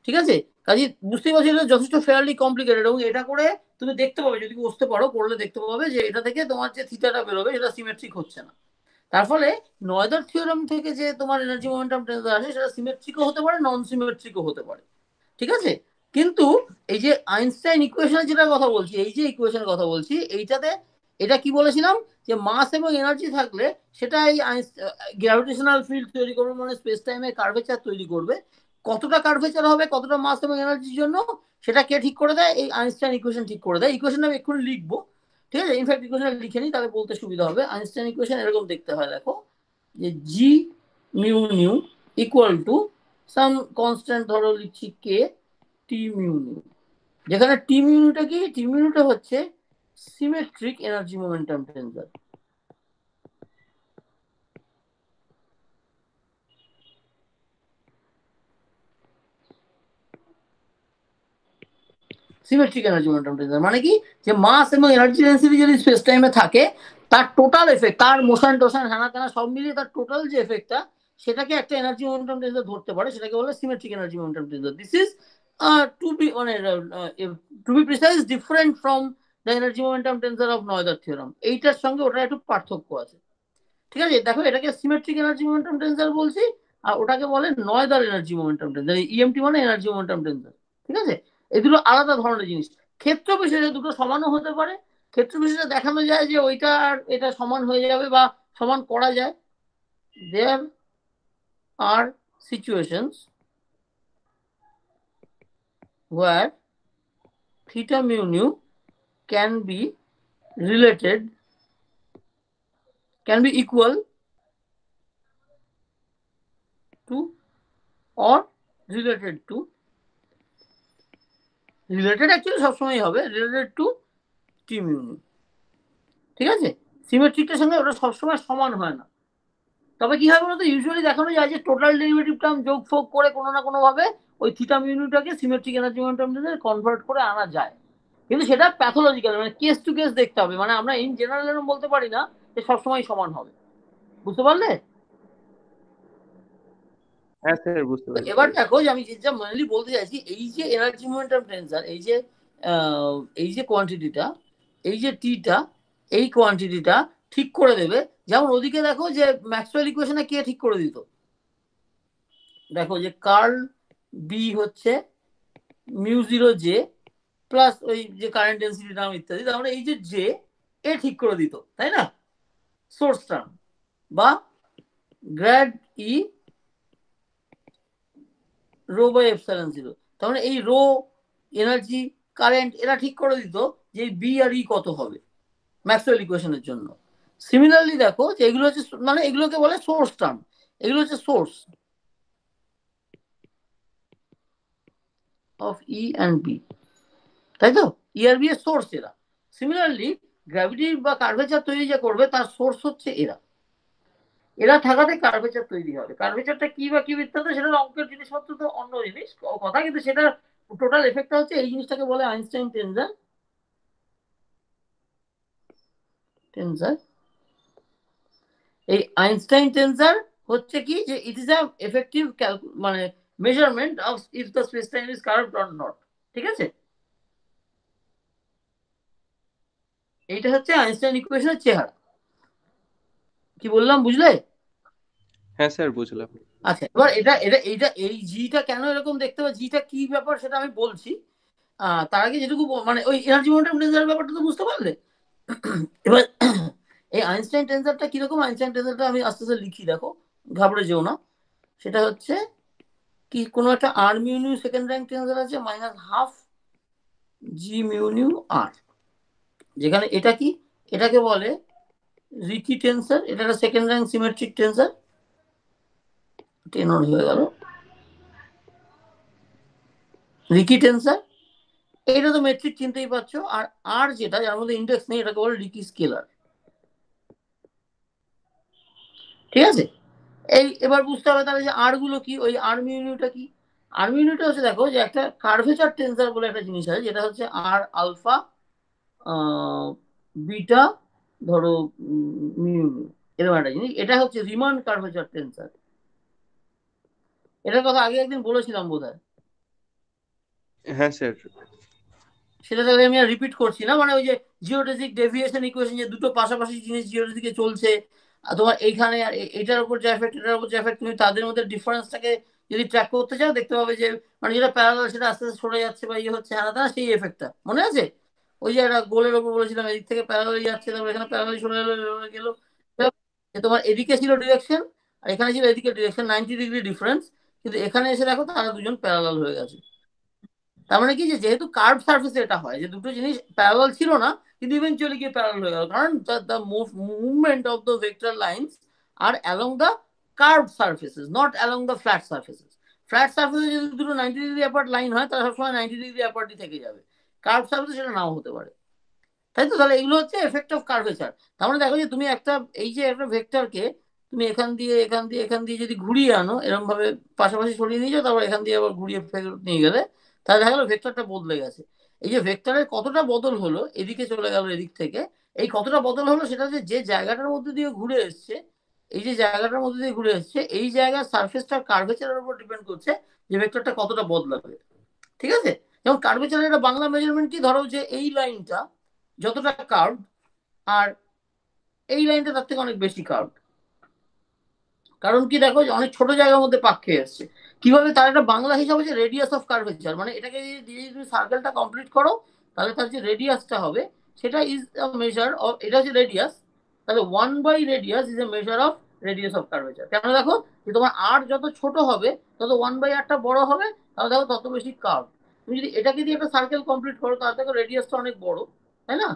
ঠিক আছে কাজে বুঝতে পারছি এটা যথেষ্ট ফেয়ারলি কমপ্লিকেটেড এবং এটা করে তুমি দেখতে পাবে যদি বুঝতে পারো করলে দেখতে পাবে যে এটা থেকে তোমার যে থিটাটা বেরোবে সেটা সিমেট্রিক হচ্ছে না তার ফলে নয়দার থিওরাম থেকে যে তোমার এনার্জি মোমেন্টাম টেন্সর আসে সেটা সিমেট্রিকও হতে পারে নন সিমেট্রিকও হতে পারে ঠিক আছে কিন্তু এই যে আইনস্টাইন ইকুয়েশনের যেটা কথা বলছি এই যে ইকুয়েশনের কথা বলছি এইটাতে এটা কি বলেছিলাম যে মাস এবং এনার্জি থাকলে সেটা এই গ্র্যাভিটেশনাল ফিল্ড তৈরি করবে মানে স্পেস টাইমে কার্ভেচার তৈরি করবে কতটা কার্ভেচার হবে কতটা মাস এবং এনার্জির জন্য সেটা কে ঠিক করে দেয় এই আইনস্টাইন ইকুয়েশন ঠিক করে দেয় ইকুয়েশনটা আমি এক্ষুনি লিখবো ঠিক আছে ইনফ্যাক্ট ইকুয়েশন লিখে নিই তাহলে বলতে সুবিধা হবে আইনস্টাইন ইকুয়েশন এরকম দেখতে হয় দেখো যে g mu nu equal to some constant ধরো লিখছি কে টি মিউ নিউ যেখানে টি মিউটা কি টি মিউটা হচ্ছে symmetric energy momentum tensor symmetric energy momentum tensor মানে কি যে মাস এবং এনার্জি ডেন্সিটি যদি স্পেস টাইমে থাকে তার টোটাল এফেক্ট তার মোশন টোশন হানা টানা সব মিলিয়ে তার টোটাল যে এফেক্টটা সেটাকে একটা এনার্জি মোমেন্টাম টেনসার ধরতে পারে সেটাকে বলে symmetric energy momentum tensor this is to be মানে to be precise different from the energy momentum tensor of Noether theorem এইটার সঙ্গে ওটা একটু পার্থক্য আছে ঠিক আছে দেখো এটাকে সিমেট্রিক এনার্জি মোমেন্টাম টেনসার বলছি আর ওটাকে বলে Noether energy momentum tensor EMT মানে এনার্জি মোমেন্টাম টেনসার ঠিক আছে এগুলো আলাদা ধরনের জিনিস ক্ষেত্র বিশেষে দুটো সমানও হতে পারে ক্ষেত্র বিশেষে দেখানো যায় যে ওইটা আর এটা সমান হয়ে যাবে বা সমান করা যায় there are situations where theta can be related can be equal to equal related to related actually সবসময় হবে রিলেটেড টু টিম ইউনিট ঠিক আছে সিমেট্রিকটার সঙ্গে ওটা সবসময় সমান হয় না তবে কি হয় বলতো ইউজুয়ালি দেখানো যায় যে টোটাল ডেরিভেটিভ টার্ম যোগ ফোক করে কোনো না কোনোভাবে ওই থিটাম ইউনিটটাকে সিমেট্রিক এনার্জি মোমেন্টামটাকে কনভার্ট করে আনা যায় কিন্তু সেটা প্যাথোলজিক্যাল মানে কেস টু কেস দেখতে হবে মানে আমরা ইন জেনারেল বলতে পারি না যে সবসময় সমান হবে বুঝতে পারলে হ্যাঁ স্যার বুঝতে পারছি এবার দেখো যে আমি যেটা মেনলি বলতে চাইছি এই যে এনার্জি মোমেন্টাম টেনসার এই যে এই যে কোয়ান্টিটিটা এই যে টিটা এই কোয়ান্টিটিটা ঠিক করে দেবে যেমন ওদিকে দেখো যে ম্যাক্সওয়েল ইকুয়েশনে কে ঠিক করে দিত দেখো যে কার্ল বি হচ্ছে মিউ জিরো জে প্লাস ওই যে কারেন্ট ডেন্সিটি টার্ম ইত্যাদি তার মানে এই যে জে এ ঠিক করে দিত তাই না সোর্স টার্ম বা grad E e rho by epsilon zero তার মানে এই রো এনার্জি কারেন্ট এরা ঠিক করে দিত যে বি আর ই e কত হবে ম্যাক্সওয়েল ইকুয়েশনের জন্য সিমিলারলি দেখো যে এগুলো হচ্ছে মানে এগুলোকে বলে সোর্স টার্ম এগুলো হচ্ছে source of E and B তাই তো ই e আর বি এর সোর্স এরা সিমিলারলি গ্র্যাভিটি বা কার্ভেচার তৈরি যে করবে তার সোর্স হচ্ছে এরা এরা থাকাতে কার্ভেচার তৈরি হবে কার্ভেচারটা কি বা কি বৃত্তান্ত সেটা অঙ্কের জিনিসপত্র তো অন্য জিনিস কথা কিন্তু সেটা টোটাল এফেক্টটা হচ্ছে এই জিনিসটাকে বলে আইনস্টাইন টেনজার টেনজার এই আইনস্টাইন টেনজার হচ্ছে কি যে ইট ইজ আ এফেক্টিভ মানে measurement of if the space time is curved or not ঠিক আছে এইটা হচ্ছে আইনস্টাইন ইকুয়েশনের চেহারা কি বললাম বুঝলে হ্যাঁ স্যার বুঝলাম আচ্ছা এবার এটা এটা এটা এই জিটা কেন এরকম দেখতে পাচ্ছি জিটা কি ব্যাপার সেটা আমি বলছি তার আগে যেটুকু মানে ওই এনার্জি মোমেন্টাম টেন্সার ব্যাপারটা তো বুঝতে পারলে এবার এই আইনস্টাইন টেনসারটা কিরকম আইনস্টাইন টেন্সারটা আমি আস্তে আস্তে লিখি দেখো ঘাবড়ে যেও না সেটা হচ্ছে কি কোনো একটা আর মিউনিউ সেকেন্ড র্যাঙ্ক টেন্সার আছে মাইনাস হাফ জি মিউনিউ আর যেখানে এটা কি এটাকে বলে রিকি টেনসার এটা একটা সেকেন্ড র্যাঙ্ক সিমেট্রিক টেনসার টেনর হয়ে গেল রিকি টেন্সার এটা তো মেট্রিক চিনতেই পারছো আর আর যেটা যার মধ্যে ইন্ডেক্স নেই এটাকে বলে রিকি স্কেলার ঠিক আছে এই এবার বুঝতে হবে তাহলে যে আর গুলো কি ওই আর্মিউনিটা কি আর্মিউনিটা হচ্ছে দেখো যে একটা কার্ভেচার টেন্সার বলে একটা জিনিস আছে যেটা হচ্ছে আর আলফা বিটা ধরো মিউ এরকম একটা জিনিস এটা হচ্ছে রিমান্ড কার্ভেচার টেন্সার এটার কথা আগে একদিন বলেছিলাম বোধ হ্যাঁ স্যার সেটা তাহলে আমি আর রিপিট করছি না মানে ওই যে জিওটেজিক ডেভিয়েশন ইকুয়েশন যে দুটো পাশাপাশি জিনিস জিওটেজিকে চলছে আর তোমার এইখানে আর এটার উপর যে এফেক্ট এটার উপর যে এফেক্ট তুমি তাদের মধ্যে ডিফারেন্সটাকে যদি ট্র্যাক করতে চাও দেখতে পাবে যে মানে যেটা প্যারাল সেটা আস্তে আস্তে সরে যাচ্ছে বা ইয়ে হচ্ছে হানা সেই এফেক্টটা মনে আছে ওই যে একটা গোলের ওপর বলেছিলাম এদিক থেকে প্যারাল যাচ্ছে তারপর এখানে প্যারাল সরে গেলো তোমার এদিকে ছিল ডিরেকশন আর এখানে ছিল এদিকে ডিরেকশন নাইনটি ডিগ্রি ডিফারেন্স কিন্তু এখানে এসে দেখো তারা দুজন প্যারালাল হয়ে গেছে তার মানে কি যেহেতু কার্ভ সার্ফেসে এটা হয় যে দুটো জিনিস প্যারালাল ছিল না কিন্তু ইভেন্টুয়ালি গিয়ে প্যারালাল হয়ে গেল কারণ the movement of the vector lines are along the curve surfaces not along the flat surfaces flat সার্ফেসে যদি দুটো নাইনটি ডিগ্রি অ্যাপার্ট লাইন হয় তাহলে সবসময় নাইনটি ডিগ্রি অ্যাপার্টই থেকে যাবে কার্ভ সার্ফেস সেটা নাও হতে পারে তাই তো তাহলে এগুলো হচ্ছে এফেক্ট অফ কার্ভেচার তার মানে দেখো যে তুমি একটা এই যে একটা ভেক্টরকে তুমি এখান দিয়ে এখান দিয়ে এখান দিয়ে যদি ঘুরিয়ে আনো এরকম ভাবে পাশাপাশি সরিয়ে নিয়ে যাও তারপর এখান দিয়ে আবার ঘুরিয়ে ফেরত নিয়ে গেলে তাহলে দেখা গেলো ভেক্টরটা বদলে গেছে এই যে ভেক্টরের কতটা বদল হলো এদিকে চলে গেল এদিক থেকে এই কতটা বদল হলো সেটা যে যে জায়গাটার মধ্যে দিয়ে ঘুরে এসছে এই যে জায়গাটার মধ্যে দিয়ে ঘুরে এসছে এই জায়গার সার্ফেসটা কার্ভেচারের উপর ডিপেন্ড করছে যে ভেক্টরটা কতটা বদলাবে ঠিক আছে যেমন কার্ভেচারের একটা বাংলা মেজারমেন্ট কি ধরো যে এই লাইনটা যতটা কার্ভ আর এই লাইনটা তার থেকে অনেক বেশি কার্ভ কারণ কি দেখো অনেক ছোট জায়গার মধ্যে পাক খেয়ে আসছে কিভাবে তার একটা বাংলা হিসাবে হচ্ছে রেডিয়াস অফ কার্ভেচার মানে এটাকে যদি তুমি সার্কেলটা কমপ্লিট করো তাহলে তার যে রেডিয়াসটা হবে সেটা ইজ মেজার অফ এটা হচ্ছে রেডিয়াস তাহলে one by radius is a measure of radius of curvature কেন দেখো যে তোমার আর যত ছোট হবে তত ওয়ান বাই আরটা বড় হবে তাহলে দেখো তত বেশি কার্ভ তুমি যদি এটাকে দিয়ে একটা সার্কেল কমপ্লিট করো তাহলে দেখো রেডিয়াসটা অনেক বড় তাই না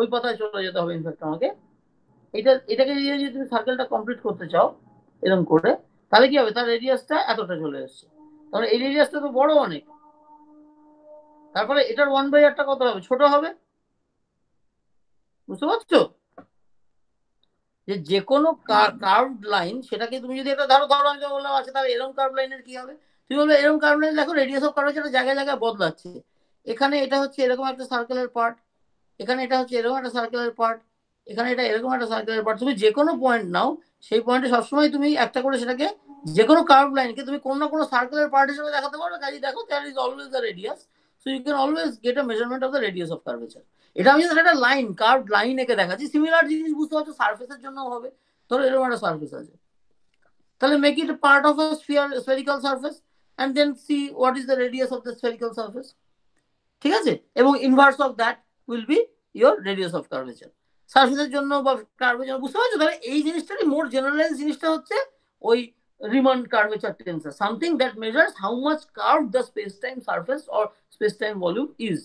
ওই পাতায় চলে যেতে হবে ইনফ্যাক্ট আমাকে এটা এটাকে দিয়ে যদি তুমি সার্কেলটা কমপ্লিট করতে চাও এরকম করে তাহলে কি হবে তার রেডিয়াসটা এতটা চলে এসছে তাহলে এই রেডিয়াসটা তো বড় অনেক তারপরে এটার ওয়ান বাই আরটা কত হবে ছোট হবে বুঝতে পারছো যে যে কোনো কার্ভ লাইন সেটাকে তুমি যদি এটা ধরো ধরো আমি বললাম আছে আচ্ছা, তাহলে এরকম কার্ভ লাইনের কি হবে তুমি বলবে এরকম কার্ভ লাইন দেখো রেডিয়াস অফ কার্ভ সেটা জায়গায় জায়গায় বদলাচ্ছে এখানে এটা হচ্ছে এরকম একটা সার্কেলের পার্ট এখানে এটা হচ্ছে এরকম একটা সার্কেলের পার্ট এখানে এটা এরকম একটা সার্কেল পার্ট তুমি যে কোনো পয়েন্ট নাও সেই পয়েন্টে সবসময় তুমি একটা করে সেটাকে যে কোনো কার্ভ লাইনকে তুমি কোনো না কোনো সার্কেলের পার্ট হিসেবে দেখাতে পারবে কাজে দেখো there is always the radius so you can always get a measurement of the radius of curvature এটা আমি একটা লাইন কার্ভ লাইন এঁকে দেখাচ্ছি সিমিলার জিনিস বুঝতে পারছো সার্ফেসের জন্য হবে ধরো এরকম একটা সার্ফেস আছে তাহলে make it part of a sphere spherical surface and then see what is the radius of the spherical surface ঠিক আছে এবং inverse of that will be your radius of curvature সার্ভিসের জন্য বা কার্ভের জন্য বুঝতে পারছো তাহলে এই জিনিসটারই মোর জেনারেলাইজ জিনিসটা হচ্ছে ওই Riemann curvature tensor something that measures how much curve the space time surface or space time volume is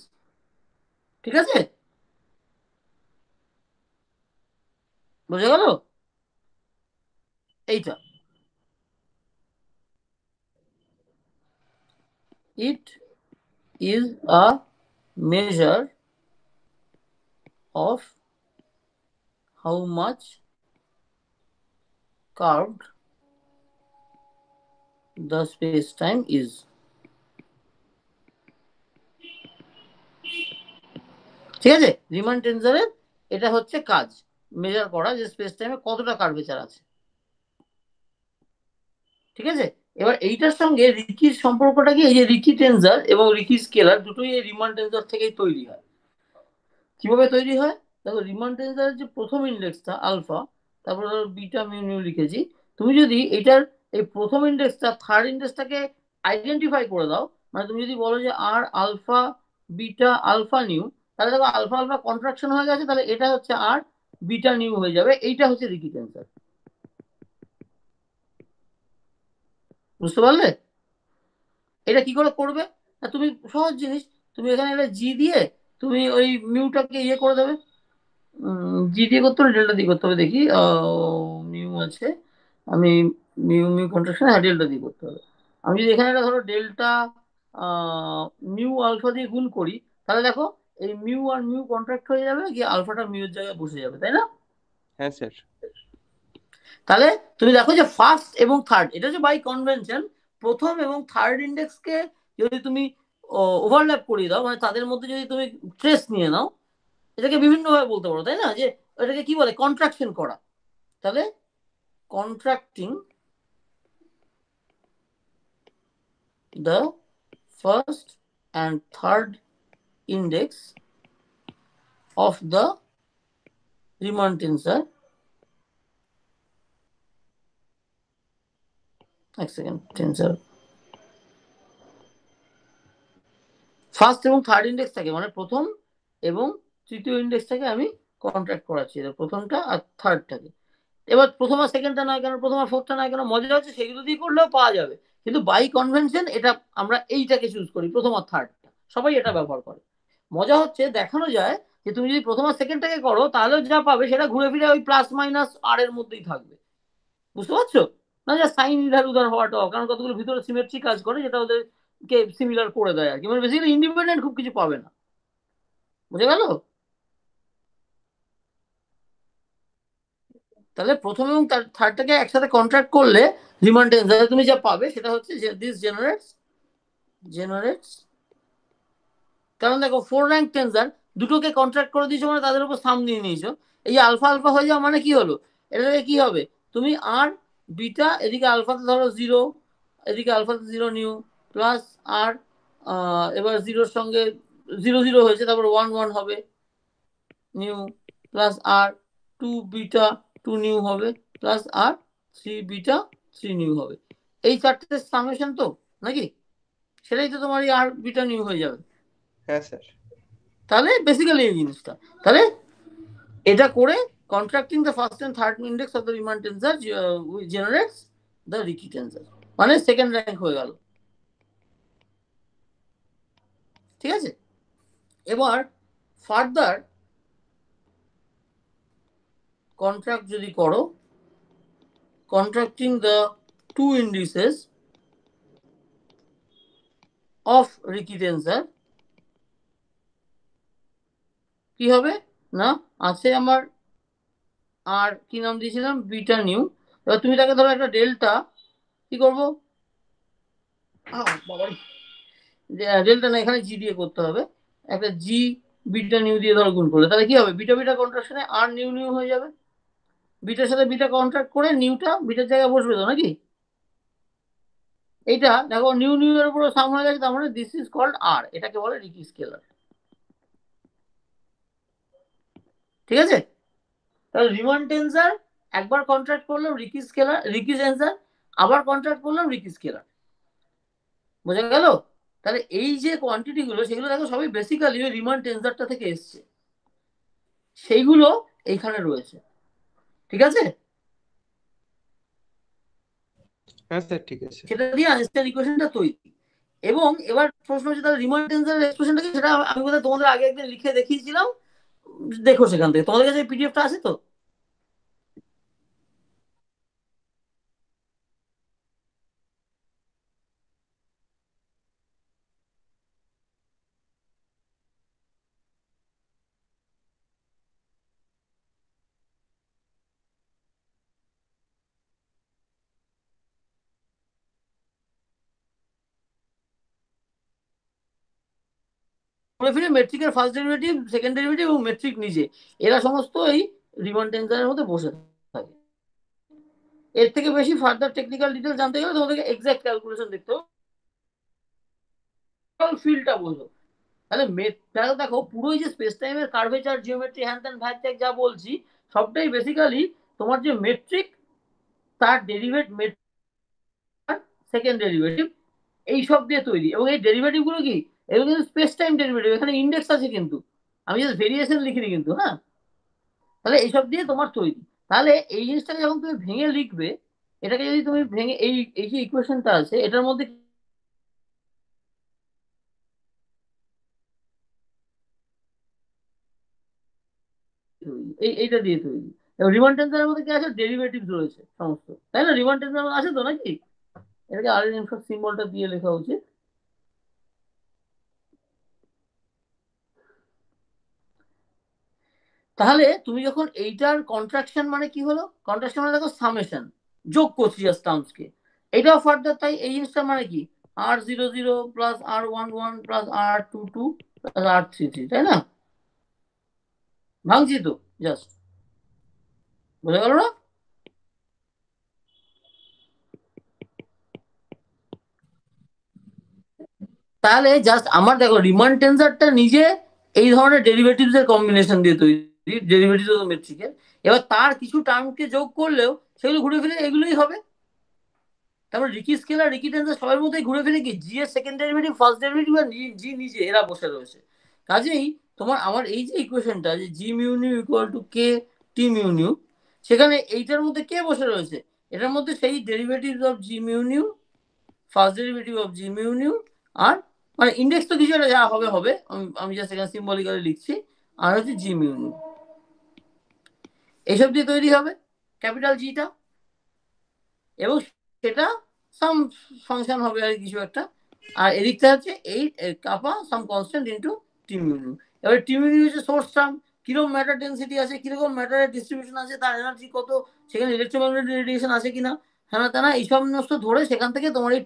ঠিক আছে বোঝা গেল এইটা it is a measure of how much curved the space-time is. ঠিক আছে রিমান টেন্সারের এটা হচ্ছে কাজ মেজার করা যে স্পেস টাইমে কতটা কার্ভেচার আছে ঠিক আছে এবার এইটার সঙ্গে রিকির সম্পর্কটা কি এই যে রিকি টেন্সার এবং রিকি স্কেলার দুটোই এই রিমান টেন্সার থেকেই তৈরি হয় কিভাবে তৈরি হয় দেখো রিমান টেন্সারের যে প্রথম ইন্ডেক্সটা আলফা তারপর ধরো বিটা মিউ লিখেছি তুমি যদি এটার এই প্রথম ইন্ডেক্সটা থার্ড ইন্ডেক্সটাকে আইডেন্টিফাই করে দাও মানে তুমি যদি বলো যে R alpha beta alpha nu তাহলে দেখো আলফা আলফা কন্ট্রাকশন হয়ে গেছে তাহলে এটা হচ্ছে আর বিটা নিউ হয়ে যাবে এইটা হচ্ছে রিকি ক্যান্সার বুঝতে পারলে এটা কি করে করবে তুমি সহজ জিনিস তুমি এখানে এটা জি দিয়ে তুমি ওই মিউটাকে ইয়ে করে দেবে জি দিয়ে করতে হবে ডেল্টা দিয়ে করতে হবে দেখি মিউ আছে আমি মিউ মিউ কন্ট্রাকশন হ্যাঁ ডেল্টা দিয়ে করতে হবে আমি যদি এখানে ধরো ডেল্টা মিউ আলফা দিয়ে গুণ করি তাহলে দেখো এই মিউ আর মিউ কন্ট্রাক্ট হয়ে যাবে কি আলফাটা মিউর জায়গায় বসে যাবে তাই না হ্যাঁ স্যার তাহলে তুমি দেখো যে ফার্স্ট এবং থার্ড এটা হচ্ছে বাই কনভেনশন প্রথম এবং থার্ড ইন্ডেক্সকে যদি তুমি ওভারল্যাপ করিয়ে দাও মানে তাদের মধ্যে যদি তুমি ট্রেস নিয়ে নাও এটাকে বিভিন্নভাবে বলতে পারো তাই না যে এটাকে কি বলে কন্ট্রাকশন করা তাহলে contracting the first and third index of the Riemann tensor এক সেকেন্ড টেন্সার ফার্স্ট এবং থার্ড ইন্ডেক্স থাকে মানে প্রথম এবং তৃতীয় ইন্ডেক্সটাকে আমি কন্ট্রাক্ট করাচ্ছি এটা প্রথমটা আর থার্ডটাকে এবার প্রথম আর সেকেন্ডটা নয় কেন প্রথম আর ফোর্থটা নয় কেন মজা আছে সেগুলো দিয়ে করলেও পাওয়া যাবে কিন্তু বাই কনভেনশন এটা আমরা এইটাকে চুজ করি প্রথম আর থার্ডটা সবাই এটা ব্যবহার করে মজা হচ্ছে দেখানো যায় যে তুমি যদি প্রথম আর সেকেন্ডটাকে করো তাহলেও যা পাবে সেটা ঘুরে ফিরে ওই প্লাস মাইনাস আর এর মধ্যেই থাকবে বুঝতে পারছো না যা সাইন ইধার উধার হওয়াটাও কারণ কতগুলো ভিতরে সিমেট্রি কাজ করে যেটা ওদেরকে সিমিলার করে দেয় আর কি মানে বেসিক্যালি ইন্ডিপেন্ডেন্ট খুব কিছু পাবে না বুঝে গেলো তাহলে প্রথম এবং থার্ডটাকে একসাথে কন্ট্রাক্ট করলে রিমান্ডেন্স তাহলে তুমি যা পাবে সেটা হচ্ছে দিস জেনারেটস জেনারেটস কারণ দেখো ফোর র্যাঙ্ক টেন্সার দুটোকে কন্ট্রাক্ট করে দিয়েছো মানে তাদের উপর সাম নিয়ে নিয়েছো এই আলফা আলফা হয়ে যাওয়া মানে কি হলো এটাতে কি হবে তুমি আর বিটা এদিকে আলফাতে ধরো জিরো এদিকে আলফাতে জিরো নিউ প্লাস আর এবার জিরোর সঙ্গে জিরো জিরো হয়েছে তারপর ওয়ান ওয়ান হবে nu plus R two beta two nu হবে plus R three beta three nu হবে এই চারটে সামেশন তো নাকি সেটাই তো তোমার আর বিটা নিউ হয়ে যাবে হ্যাঁ স্যার তাহলে বেসিক্যালি এই জিনিসটা তাহলে এটা করে contracting the first and third index of the Riemann tensor generates the Ricci tensor মানে সেকেন্ড র্যাঙ্ক হয়ে গেল ঠিক আছে এবার ফার্দার কন্ট্রাক্ট যদি করো contracting the two indices of Ricky tensor কি হবে না আছে আমার আর কি নাম দিয়েছিলাম বিটা নিউ এবার তুমি তাকে ধরো একটা ডেল্টা কি করবো ডেল্টা না এখানে জি দিয়ে করতে হবে একটা জি বিটা নিউ দিয়ে ধরো গুণ করলে তাহলে কি হবে বিটা বিটা কন্ট্রাকশনে আর নিউ নিউ হয়ে যাবে বিটার সাথে বিটা কন্ট্রাক্ট করে নিউটা বিটার জায়গায় বসবে তো নাকি এইটা দেখো নিউ নিউ এর উপরে সাম হয়ে গেছে তার মানে দিস ইজ কল্ড আর এটাকে বলে রিকি স্কেলার ঠিক আছে তাহলে রিমান টেন্সার একবার কন্ট্রাক্ট করলাম রিকি স্কেলার রিকি টেন্সার আবার কন্ট্রাক্ট করলাম রিকি স্কেলার বোঝা গেল তাহলে এই যে কোয়ান্টিটিগুলো সেগুলো দেখো সবই বেসিক্যালি ওই রিমান টেন্সারটা থেকে এসছে সেইগুলো এইখানে রয়েছে ঠিক আছে হ্যাঁ স্যার ঠিক আছে সেটা দিয়ে আনস্ট্যান্ড ইকুয়েশনটা তৈরি এবং এবার প্রশ্ন হচ্ছে তাহলে রিমাইন্ড টেন্সরের এক্সপ্রেশনটা কি সেটা আমি বোধহয় তোমাদের আগে একদিন লিখে দেখিয়েছিলাম দেখো সেখান থেকে তোমাদের কাছে পিডিএফটা আছে তো ঘুরে ফিরে মেট্রিকের ফার্স্ট ডেরিভেটিভ সেকেন্ড ডেরিভেটিভ এবং মেট্রিক নিজে এরা সমস্ত এই রিমান টেনসারের মধ্যে বসে থাকে এর থেকে বেশি ফার্দার টেকনিক্যাল ডিটেল জানতে গেলে তোমাদেরকে এক্সাক্ট ক্যালকুলেশন দেখতে হবে ফিল্ডটা বোঝো তাহলে তাহলে দেখো পুরো যে স্পেস টাইমের কার্ভেচার জিওমেট্রি হ্যান ত্যান ভ্যাট যা বলছি সবটাই বেসিক্যালি তোমার যে মেট্রিক তার ডেরিভেট মেট্রিক সেকেন্ড ডেরিভেটিভ এই সব দিয়ে তৈরি এবং এই ডেরিভেটিভগুলো কি এগুলো কিন্তু স্পেস টাইম ডেরিভেটিভ এখানে ইন্ডেক্স আছে কিন্তু আমি যদি ভেরিয়েশন লিখিনি কিন্তু হ্যাঁ তাহলে এইসব দিয়ে তোমার তৈরি তাহলে এই জিনিসটাকে যখন তুমি ভেঙে লিখবে এটাকে যদি তুমি ভেঙে এই এই যে ইকুয়েশনটা আছে এটার মধ্যে এই এইটা দিয়ে তৈরি এবং টেন্সারের মধ্যে কি আছে ডেরিভেটিভ রয়েছে সমস্ত তাই না রিমান আছে তো নাকি এটাকে আর ইনফ্রাক্ট সিম্বলটা দিয়ে লেখা উচিত তাহলে তুমি যখন এইটার কন্ট্রাকশন মানে কি হলো কন্ট্রাকশন মানে দেখো সামেশন যোগ করছি জাস্ট টার্মসকে এটাও ফার্দার তাই এই জিনিসটা মানে কি R zero zero plus R one one plus R two two plus R three three তাই না ভাঙছি তো জাস্ট বোঝা গেল না তাহলে জাস্ট আমার দেখো রিমান টেন্সারটা নিজে এই ধরনের ডেরিভেটিভস এর কম্বিনেশন দিয়ে তৈরি ডেরিভেটিভ অফ মেট্রিকের এবার তার কিছু টার্মকে যোগ করলেও সেগুলো ঘুরে ফিরে এগুলোই হবে তারপর রিকি স্কেল রিকি টেন্সার সবার মধ্যেই ঘুরে ফিরে কি জি এর সেকেন্ড ডেরিভেটিভ ফার্স্ট ডেরিভেটিভ আর জি নিজে এরা বসে রয়েছে কাজেই তোমার আমার এই যে ইকুয়েশনটা যে g mu nu nu equal to K T mu সেখানে এইটার মধ্যে কে বসে রয়েছে এটার মধ্যে সেই derivative of g mu nu first derivative of g mu nu আর মানে ইন্ডেক্স তো কিছু একটা যা হবে হবে আমি আমি যা এখানে সিম্বলিক্যালি লিখছি আর হচ্ছে জি মিউনিউ এসব দিয়ে তৈরি হবে ক্যাপিটাল জিটা এবং সেটা সাম ফাংশন হবে আর কিছু একটা আর এদিকটা হচ্ছে এই কাপা সাম কনস্ট্যান্ট ইন্টু টিমিউনিউ এবার টিমিউনিউ হচ্ছে সোর্স টার্ম কিরকম ম্যাটার ডেন্সিটি আছে কিরকম ম্যাটারের ডিস্ট্রিবিউশন আছে তার এনার্জি কত সেখানে ইলেকট্রোম্যাগনেটিক রেডিয়েশন আছে কিনা হ্যাঁ তা না এই সমস্ত ধরে সেখান থেকে তোমার এই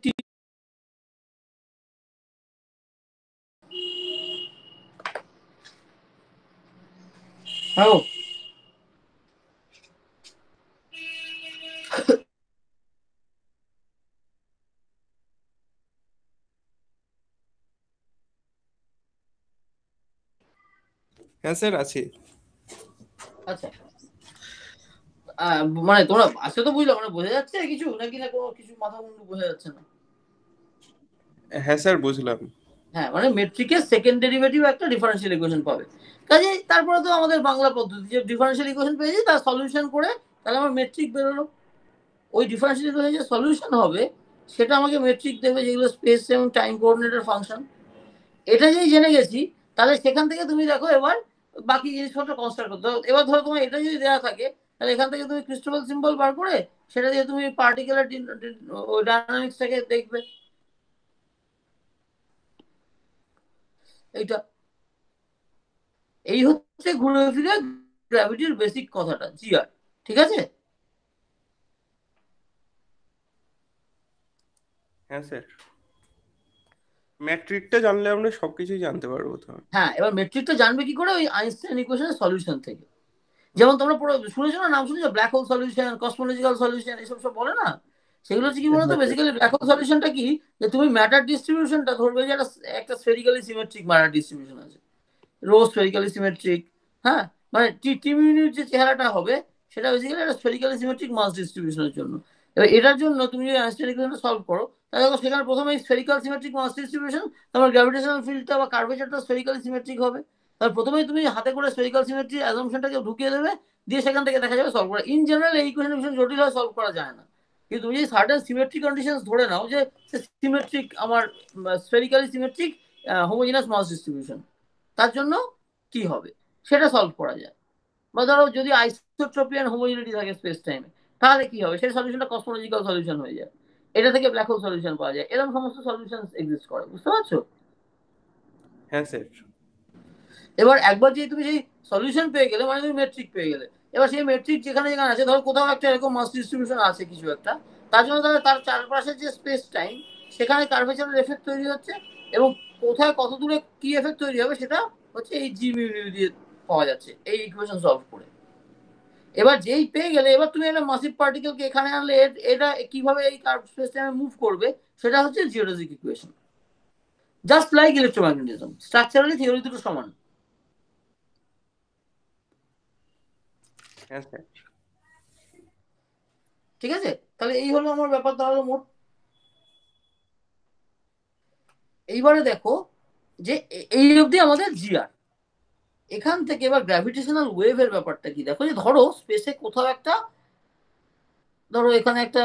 হ্যালো হ্যাঁ স্যার আছে আচ্ছা মানে তোমরা আজকে তো বুঝলাম মানে বোঝা যাচ্ছে কিছু নাকি না কোনো কিছু মাথা মুন্ডু বোঝা যাচ্ছে না হ্যাঁ স্যার বুঝলাম হ্যাঁ মানে মেট্রিকের সেকেন্ড ডেরিভেটিভ একটা ডিফারেনশিয়াল ইকুয়েশন পাবে কাজে তারপরে তো আমাদের বাংলা পদ্ধতি যে ডিফারেনশিয়াল ইকুয়েশন পেয়েছি তার সলিউশন করে তাহলে আমার মেট্রিক বেরোলো ওই ডিফারেনশিয়াল ইকুয়েশন যে সলিউশন হবে সেটা আমাকে মেট্রিক দেবে যেগুলো স্পেস এবং টাইম কোঅর্ডিনেটের ফাংশন এটা যেই জেনে গেছি তাহলে সেখান থেকে তুমি দেখো এবার বাকি জিনিসপত্র কনস্ট্রাক্ট করতে এবার ধরো তোমার এটা যদি দেওয়া থাকে তাহলে এখান থেকে তুমি ক্রিস্টোফাল সিম্বল বার করে সেটা দিয়ে তুমি পার্টিকুলার থেকে দেখবে এইটা এই হচ্ছে ঘুরে ফিরে গ্র্যাভিটির বেসিক কথাটা জি আর ঠিক আছে হ্যাঁ স্যার ম্যাট্রিকটা জানলে আমরা সবকিছুই জানতে পারবো তো হ্যাঁ এবার ম্যাট্রিকটা জানবে কি করে ওই আইনস্টাইন ইকুয়েশনের সলিউশন থেকে যেমন তোমরা পুরো শুনেছো না নাম শুনেছো black hole solution cosmological solution এইসব সব বলে না সেগুলো হচ্ছে কি তো বেসিক্যালি ব্ল্যাক হোল সলিউশনটা কি যে তুমি ম্যাটার ডিস্ট্রিবিউশনটা ধরবে যে একটা স্ফেরিক্যালি সিমেট্রিক ম্যাটার ডিস্ট্রিবিউশন আছে রোজ স্ফেরিক্যালি সিমেট্রিক হ্যাঁ মানে টিমিউনির যে চেহারাটা হবে সেটা বেসিক্যালি একটা স্ফেরিক্যালি সিমেট্রিক মাস ডিস্ট্রিবিউশনের জন্য এবার এটার জন্য তুমি যদি আইনস্টাইন ইকুয়েশনটা সলভ করো তাহলে সেখানে প্রথমে স্পেরিক্যাল সিমেট্রিক মাস ডিস্ট্রিবিউশন তারপর গ্র্যাভিটেশনাল ফিল্ডটা বা কার্ভেচারটা স্পেরিক্যাল সিমেট্রিক হবে তাহলে প্রথমেই তুমি হাতে করে স্পেরিক্যাল সিমেট্রি অ্যাজমশনটাকে ঢুকিয়ে দেবে দিয়ে সেখান থেকে দেখা যাবে সলভ করা ইন জেনারেল এই ইকুয়েশন ভীষণ জটিল হয় সলভ করা যায় না কিন্তু তুমি যদি সার্টেন সিমেট্রিক কন্ডিশন ধরে নাও যে সিমেট্রিক আমার spherically symmetric homogeneous mass distribution তার জন্য কি হবে সেটা সলভ করা যায় বা ধরো যদি আইসোট্রপিয়ান হোমোজিনিটি থাকে স্পেস টাইমে তাহলে কি হবে সেই সলিউশনটা কসমোলজিক্যাল সলিউশন হয়ে যায় এটা থেকে ব্ল্যাক হোল সলিউশন পাওয়া যায় এরকম সমস্ত সলিউশন এক্সিস্ট করে বুঝতে পারছো হ্যাঁ স্যার এবার একবার যে তুমি সেই সলিউশন পেয়ে গেলে মানে তুমি মেট্রিক পেয়ে গেলে এবার সেই মেট্রিক যেখানে যেখানে আছে ধরো কোথাও একটা এরকম মাস ডিস্ট্রিবিউশন আছে কিছু একটা তার জন্য ধরো তার চারপাশে যে স্পেস টাইম সেখানে কার্ভেচারের এফেক্ট তৈরি হচ্ছে এবং কোথায় কত দূরে কি এফেক্ট তৈরি হবে সেটা হচ্ছে এই জি দিয়ে পাওয়া যাচ্ছে এই ইকুয়েশন সলভ করে এবার যেই পেয়ে গেলে এবার তুমি একটা মাসিভ কে এখানে আনলে এটা কিভাবে এই কার্ভ স্পেস টাইমে মুভ করবে সেটা হচ্ছে geodesic equation just like electromagnetism structurally theory দুটো সমান ঠিক আছে তাহলে এই হলো আমার ব্যাপার তাহলে মোট এইবারে দেখো যে এই অবধি আমাদের জিআর এখান থেকে এবার গ্র্যাভিটেশনাল ওয়েভের ব্যাপারটা কি দেখো যে ধরো স্পেসে কোথাও একটা ধরো এখানে একটা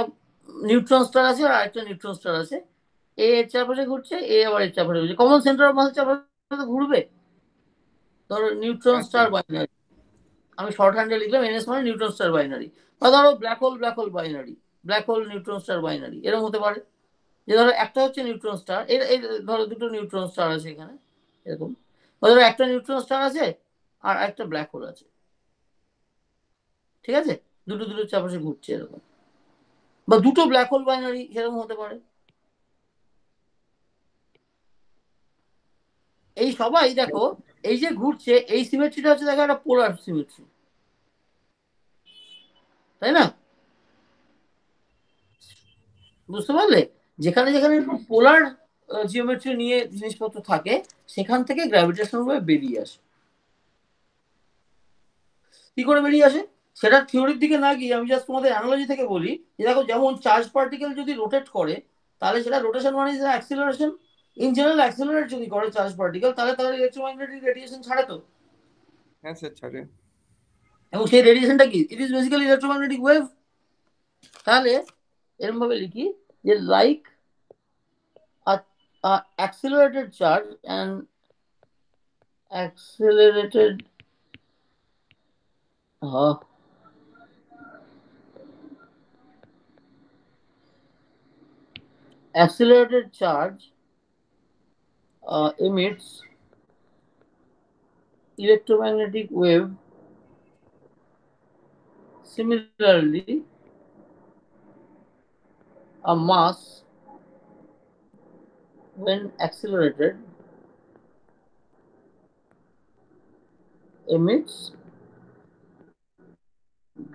নিউট্রন স্টার আছে আর একটা নিউট্রন স্টার আছে এ এর চারপাশে ঘুরছে এ আবার এর চারপাশে ঘুরছে কমন সেন্টার অফ মাসের চারপাশে ঘুরবে ধরো নিউট্রন স্টার বাইনারি আমি শর্ট হ্যান্ডে লিখলাম এনএস মানে নিউট্রন স্টার বাইনারি বা ধরো black hole black hole binary black hole neutron star binary এরকম হতে পারে যে ধরো একটা হচ্ছে নিউট্রন স্টার এর ধরো দুটো নিউট্রন স্টার আছে এখানে এরকম ওদের একটা নিউট্রন স্টার আছে আর একটা ব্ল্যাক হোল আছে ঠিক আছে দুটো দুটো চারপাশে ঘুরছে এরকম বা দুটো ব্ল্যাক হোল বাইনারি সেরকম হতে পারে এই সবাই দেখো এই যে ঘুরছে এই সিমেট্রিটা হচ্ছে দেখো একটা পোলার সিমেট্রি তাই না বুঝতে পারলে যেখানে যেখানে পোলার জিওমেট্রি নিয়ে জিনিসপত্র থাকে সেখান থেকে গ্র্যাভিটেশন ওয়েভ বেরিয়ে আসে কি করে বেরিয়ে আসে সেটা থিওরির দিকে না গিয়ে আমি জাস্ট তোমাদের অ্যানালজি থেকে বলি যে দেখো যেমন চার্জ পার্টিকেল যদি রোটেট করে তাহলে সেটা রোটেশন মানে অ্যাক্সিলারেশন ইন জেনারেল অ্যাক্সিলারেট যদি করে চার্জ পার্টিকেল তাহলে তার ইলেকট্রোম্যাগনেটিক রেডিয়েশন ছাড়ে তো হ্যাঁ স্যার ছাড়ে এবং সেই রেডিয়েশনটা কি it is basically electromagnetic wave তাহলে এরকম ভাবে লিখি যে like uh, accelerated charge and accelerated uh, accelerated charge uh, emits electromagnetic wave similarly a mass when accelerated emits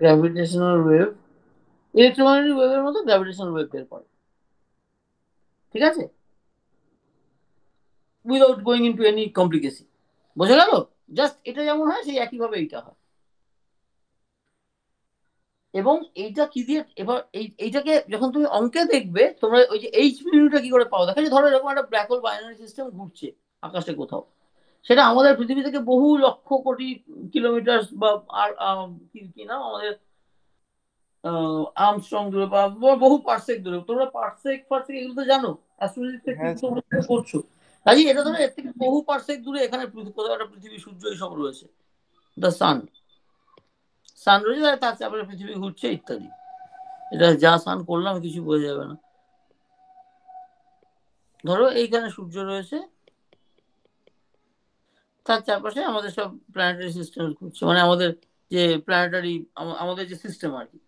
gravitational wave electromagnetic ওয়েভের মতো গ্র্যাভিটেশনাল ওয়েভ বের করে ঠিক আছে without going into any complicacy বোঝা গেল জাস্ট এটা যেমন হয় সেই একইভাবে এইটা হয় এবং এইটা কি দিয়ে এবার এইটাকে যখন তুমি অঙ্কে দেখবে তোমরা ওই যে এইচ ভ্যালুটা কি করে পাও দেখা যায় ধরো এরকম একটা ব্ল্যাক হোল বাইনারি সিস্টেম ঘুরছে আকাশে কোথাও সেটা আমাদের পৃথিবী থেকে বহু লক্ষ কোটি কিলোমিটার বা আর কি না আমাদের আর্মস্ট্রং দূরে বা বহু পার্সেক দূরে তোমরা পার্সেক পার্সেক এগুলো তো জানো হ্যাঁ, হ্যাঁ। করছো কাজে এটা ধরো এর থেকে বহু পার্সেক দূরে এখানে কোথাও একটা পৃথিবী সূর্য এইসব রয়েছে দ্য সান সান সানরাইজ আর তার চাপে পৃথিবী ঘুরছে ইত্যাদি এটা যা সান করলাম কিছু বোঝা যাবে না ধরো এইখানে সূর্য রয়েছে তার চারপাশে আমাদের সব প্ল্যানেটারি সিস্টেম ঘুরছে মানে আমাদের যে প্ল্যানেটারি আমাদের যে সিস্টেম আর কি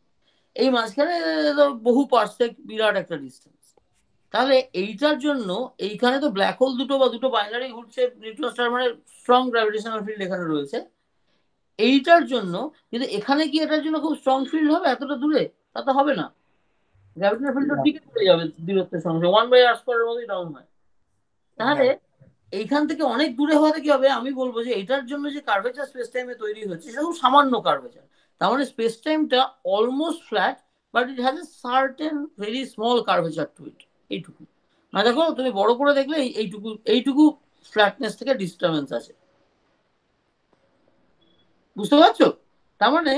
এই মাঝখানে বহু পার্সেক বিরাট একটা ডিস্টেন্স তাহলে এইটার জন্য এইখানে তো ব্ল্যাক হোল দুটো বা দুটো বাইনারি ঘুরছে নিউট্রন স্টার মানে স্ট্রং গ্র্যাভিটেশনাল ফিল্ড এখানে রয়েছে এইটার জন্য কিন্তু এখানে কি এটার জন্য খুব স্ট্রং ফিল্ড হবে এতটা দূরে তা তো হবে না গ্র্যাভিটার ফিল্ড তো ঠিকই চলে যাবে দূরত্বের সঙ্গে ওয়ান বাই আর স্কোয়ারের মতোই ডাউন হয় তাহলে হ্যাঁ। এইখান থেকে অনেক দূরে হওয়াতে কি হবে আমি বলবো যে এটার জন্য যে কার্ভেচার স্পেস টাইমে তৈরি হচ্ছে সেটা খুব সামান্য কার্ভেচার তার মানে স্পেস টাইমটা almost flat but it has a certain very small curvature to it এইটুকু না দেখো তুমি বড় করে দেখলে এইটুকু এইটুকু ফ্ল্যাটনেস থেকে ডিস্টারবেন্স আছে বুঝতে পারছো তার মানে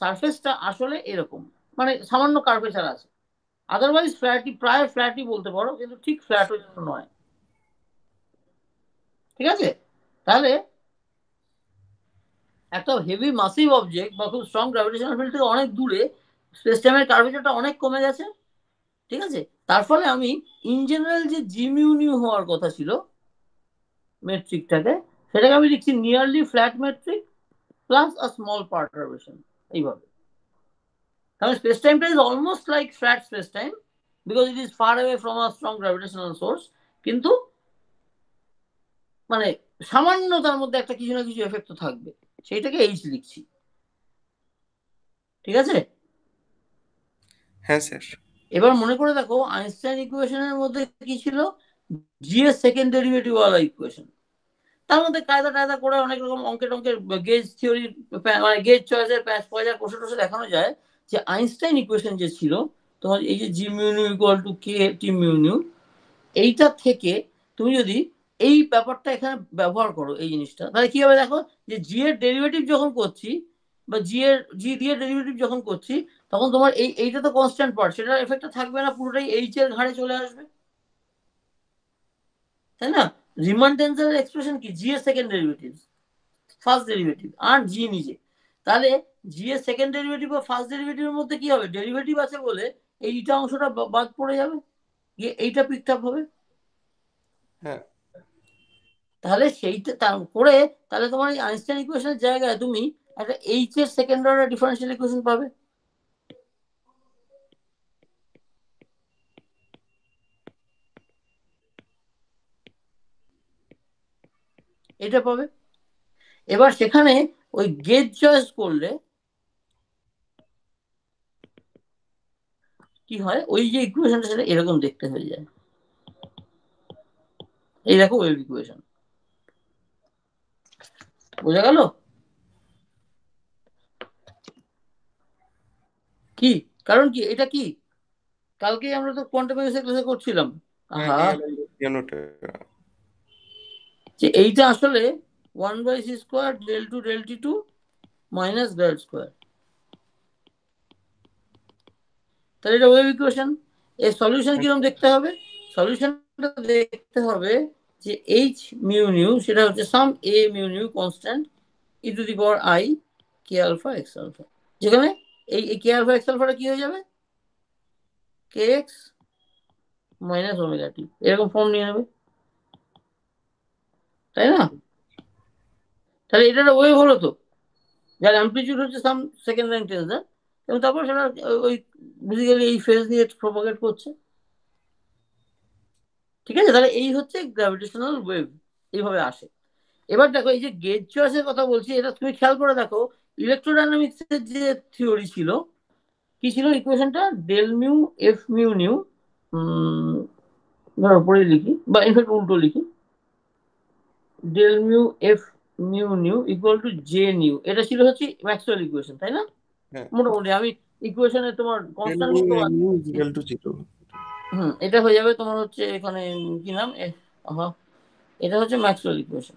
সারফেসটা আসলে এরকম মানে সামান্য কার্পেচার আছে আদারওয়াইজ ফ্ল্যাটই প্রায় ফ্ল্যাটই বলতে পারো কিন্তু ঠিক ফ্ল্যাট ওই জন্য নয় ঠিক আছে তাহলে একটা হেভি মাসিভ অবজেক্ট বা খুব স্ট্রং গ্র্যাভিটেশনাল ফিল্ড থেকে অনেক দূরে স্পেস টাইমের কার্ভেচারটা অনেক কমে গেছে ঠিক আছে তার ফলে আমি ইন জেনারেল যে জিমিউনিউ হওয়ার কথা ছিল মেট্রিকটাকে সেটাকে আমি লিখছি nearly flat metric plus a small perturbation এইভাবে কারণ স্পেস টাইমটা is almost like flat space time because it is far away from a strong gravitational source কিন্তু মানে সামান্য তার মধ্যে একটা কিছু না কিছু এফেক্ট তো থাকবে সেইটাকে এইচ লিখছি ঠিক আছে হ্যাঁ স্যার এবার মনে করে দেখো আইনস্টাইন ইকুয়েশনের মধ্যে কি ছিল জি এর সেকেন্ড ডেরিভেটিভ ওয়ালা ইকুয়েশন তার মধ্যে কায়দা টায়দা করে অনেক রকম অঙ্কের টঙ্কের গেজ থিওরি মানে গেজ চয়েসের প্যাঁচ পয়সা কষে টসে দেখানো যায় যে আইনস্টাইন ইকুয়েশন যে ছিল তোমার এই যে জি মিউনিউ ইকুয়াল টু কে টি মিউনিউ এইটা থেকে তুমি যদি এই ব্যাপারটা এখানে ব্যবহার করো এই জিনিসটা তাহলে কী হবে দেখো যে জি এর ডেরিভেটিভ যখন করছি বা জি এর জি দিয়ে ডেরিভেটিভ যখন করছি তখন তোমার এই এইটা তো কনস্ট্যান্ট পার্ট সেটার এফেক্টটা থাকবে না পুরোটাই এইচ এর ঘাড়ে চলে আসবে তাই না রিমান্ড এক্সপ্রেশন কি জি এর সেকেন্ড ডেরিভেটিভ ফার্স্ট ডেরিভেটিভ আর জি নিজে তাহলে জি এর সেকেন্ড ডেরিভেটিভ বা ফার্স্ট ডেরিভেটিভের মধ্যে কি হবে ডেরিভেটিভ আছে বলে এইটা অংশটা বাদ পড়ে যাবে গিয়ে এইটা পিকড আপ হবে হ্যাঁ তাহলে সেইটা তার করে তাহলে তোমার এই আইনস্টাইন ইকুয়েশনের জায়গায় তুমি একটা এইচ এর সেকেন্ড অর্ডার ডিফারেনশিয়াল ইকুয়েশন পাবে এটা পাবে এবার সেখানে ওই গেট চয়েস করলে কি হয় ওই যে ইকুয়েশনটা সেটা এরকম দেখতে হয়ে যায় এই দেখো ওয়েভ ইকুয়েশন বোঝা গেল কি কারণ কি এটা কি কালকে আমরা তো কোয়ান্টাম ক্লাসে করছিলাম হ্যাঁ, আহা হ্যাঁ, যে এইটা আসলে one by c square del two del t two minus del square তাহলে এটা ওয়েভ ইকুয়েশন এর সলিউশন কিরকম দেখতে হবে সলিউশনটা দেখতে হবে যে এইচ মিউ নিউ সেটা হচ্ছে some A mu nu constant e to the power i k alpha x alpha যেখানে এই কে আলফা এক্স আলফাটা কি হয়ে যাবে k x minus omega t এরকম ফর্ম নিয়ে নেবে তাই না তাহলে এটা ওয়েভ হলো তো যার অ্যাম্পলিচিউড হচ্ছে সাম সেকেন্ড লাইন টেন্সার এবং তারপর সেটা ওই বেসিক্যালি এই ফেজ দিয়ে প্রপাগেট করছে ঠিক আছে তাহলে এই হচ্ছে গ্র্যাভিটেশনাল ওয়েভ এইভাবে আসে এবার দেখো এই যে গেজ চয়েসের কথা বলছি এটা তুমি খেয়াল করে দেখো ইলেকট্রোডাইনামিক্সের যে থিওরি ছিল কি ছিল ইকুয়েশনটা del mu F mu nu ধরো পড়ে লিখি বা ইনফ্যাক্ট উল্টো লিখি del mu F mu nu equal to J nu এটা ছিল হচ্ছে ম্যাক্সওয়েল ইকুয়েশন তাই না হ্যাঁ। মোটামুটি আমি ইকুয়েশনে তোমার কনস্ট্যান্ট হুম এটা হয়ে যাবে তোমার হচ্ছে এখানে কি নাম এটা হচ্ছে ম্যাক্সওয়েল ইকুয়েশন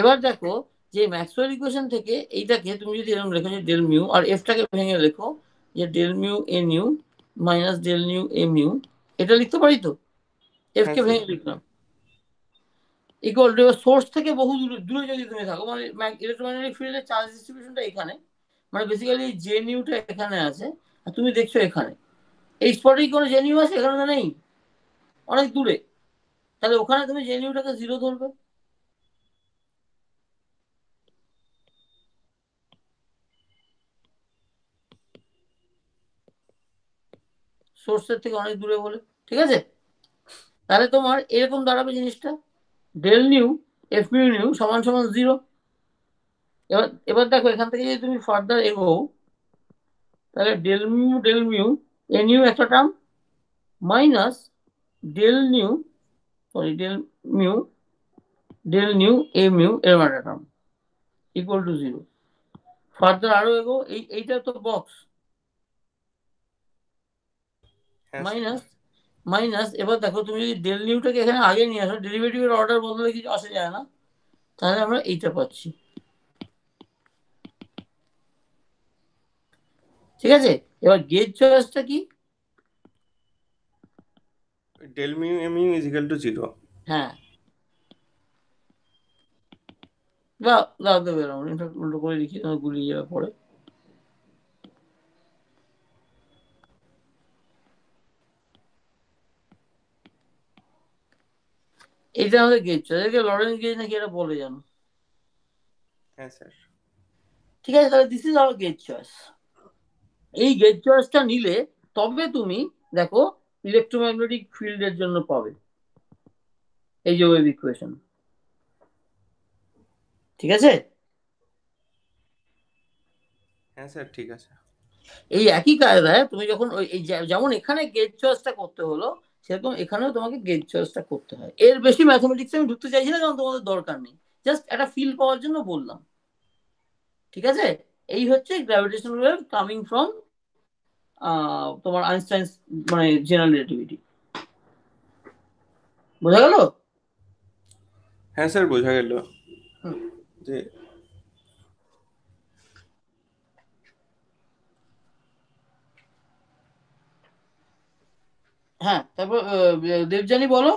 এবার দেখো যে ম্যাক্সওয়েল ইকুয়েশন থেকে এইটাকে তুমি যদি এরকম লেখো যে ডেল মিউ আর এফটাকে ভেঙে লেখো যে del mu A nu minus del nu A mu এটা লিখতে পারি তো এফকে হ্যাঁ, ভেঙে লিখলাম ইকুয়াল টু সোর্স থেকে বহু দূরে যদি তুমি থাকো মানে ইলেকট্রোম্যাগনেটিক ফিল্ডের চার্জ ডিস্ট্রিবিউশনটা এখানে মানে বেসিক্যালি জে নিউটা এখানে আছে আর তুমি দেখছো এখানে এই স্পটে কি কোনো জে নিউ আছে এখানে নেই অনেক দূরে তাহলে ওখানে তুমি জে নিউটাকে জিরো ধরবে সোর্সের থেকে অনেক দূরে বলে ঠিক আছে তাহলে তোমার এরকম দাঁড়াবে জিনিসটা del nu F mu nu সমান সমান জিরো এবার এবার দেখো এখান থেকে যদি তুমি ফার্দার এগো তাহলে del mu del mu A nu একটা term minus del nu sorry del mu del nu A mu এরম একটা term equal to zero further আরো এগো এই এইটা তো বক্স হ্যাঁ, মাইনাস মাইনাস এবার দেখো তুমি যদি ডেল নিউটাকে এখানে আগে নিয়ে আসো ডেরিভেটিভের অর্ডার বদলে কিছু আসে যায় না তাহলে আমরা এইটা পাচ্ছি ঠিক আছে এবার গেজ চয়েসটা কি del mu A mu is to zero হ্যাঁ দাও দাও দেবে উল্টো করে লিখি গুলিয়ে যাবে পরে এটা আমাদের গেজ এদেরকে লরেন্স গেজ নাকি এটা বলে যান হ্যাঁ স্যার ঠিক আছে তাহলে this is our gauge choice এই গেজ চয়েসটা নিলে তবে তুমি দেখো ইলেকট্রোম্যাগনেটিক ফিল্ডের জন্য পাবে এই যে ওয়েভ ইকুয়েশন ঠিক আছে হ্যাঁ স্যার ঠিক আছে এই একই কায়দায় তুমি যখন ওই যেমন এখানে গেজ চয়েসটা করতে হলো সেরকম এখানেও তোমাকে গেট চয়েসটা করতে হয় এর বেশি ম্যাথমেটিক্স আমি ঢুকতে চাইছি না কারণ তোমাদের দরকার নেই জাস্ট একটা ফিল পাওয়ার জন্য বললাম ঠিক আছে এই হচ্ছে গ্র্যাভিটেশন ওয়েভ কামিং ফ্রম তোমার আইনস্টাইন মানে জেনারেল রিলেটিভিটি বোঝা গেল হ্যাঁ স্যার বোঝা গেল যে হ্যাঁ তারপর দেবজানি বলো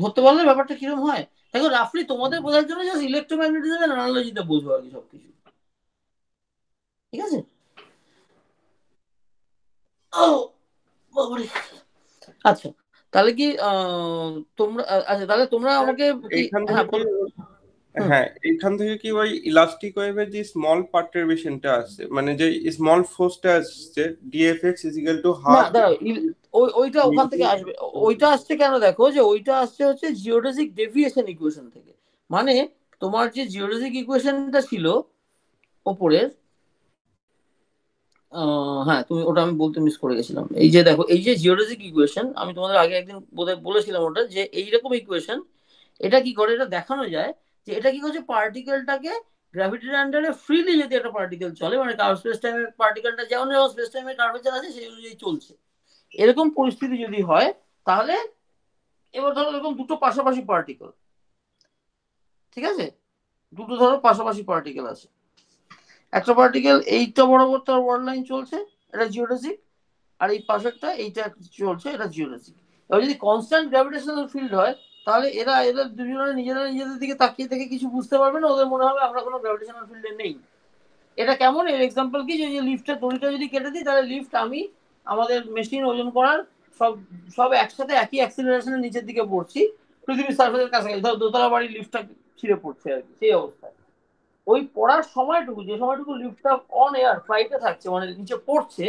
ধরতে পারলে ব্যাপারটা কিরম হয় দেখো রাফলি তোমাদের বোঝার জন্য জাস্ট ইলেকট্রোম্যাগনেটিজম এর বুঝবো আর কি সবকিছু ঠিক আছে আচ্ছা তাহলে কি তোমরা আচ্ছা তাহলে তোমরা আমাকে হ্যাঁ এখান থেকে কি ওই ইলাস্টিক ওয়েভের যে স্মল পার্টারবেশনটা আছে মানে যে স্মল ফোর্সটা আসছে d f x is equal to half ওই ওইটা ওখান থেকে আসবে ওইটা আসছে কেন দেখো যে ওইটা আসছে হচ্ছে জিওডেসিক ডেভিয়েশন ইকুয়েশন থেকে মানে তোমার যে জিওডেসিক ইকুয়েশনটা ছিল ওপরের হ্যাঁ তুমি ওটা আমি বলতে মিস করে গেছিলাম এই যে দেখো এই যে জিওডেসিক ইকুয়েশন আমি তোমাদের আগে একদিন বলেছিলাম ওটা যে এইরকম ইকুয়েশন এটা কি করে এটা দেখানো যায় যে এটা কি করছে পার্টিকেলটাকে গ্র্যাভিটির আন্ডারে ফ্রিলি যদি একটা পার্টিকেল চলে মানে কার স্পেস টাইমের পার্টিকেলটা যেমন যেমন স্পেস টাইমের কার্ভেচার আছে সেই অনুযায়ী চলছে এরকম পরিস্থিতি যদি হয় তাহলে এবার ধরো এরকম দুটো পাশাপাশি পার্টিকেল ঠিক আছে দুটো ধরো পাশাপাশি পার্টিকেল আছে একটা পার্টিকেল এইটা বরাবর তার ওয়ার্ল্ড লাইন চলছে এটা জিওডেসিক আর এই পাশেরটা এইটা চলছে এটা জিওডেসিক এবার যদি কনস্ট্যান্ট গ্র্যাভিটেশনাল ফিল্ড হয় তাহলে এরা এদের দুজনে নিজেরা নিজেদের দিকে তাকিয়ে থেকে কিছু বুঝতে পারবে না ওদের মনে হবে আমরা কোনো গ্র্যাভিটেশনাল ফিল্ডে নেই এটা কেমন এর এক্সাম্পল কি যে লিফটের দড়িটা যদি কেটে দিই তাহলে লিফট আমি আমাদের মেশিন ওজন করার সব সব একসাথে একই অ্যাক্সিলারেশনের নিচের দিকে পড়ছি পৃথিবীর সার্ফেসের কাছাকাছি ধর দোতলা বাড়ির লিফটটা ছিঁড়ে পড়ছে আর কি সেই অবস্থায় ওই পড়ার সময়টুকু যে সময়টুকু লিফটটা অন এয়ার ফ্লাইটে থাকছে মানে নিচে পড়ছে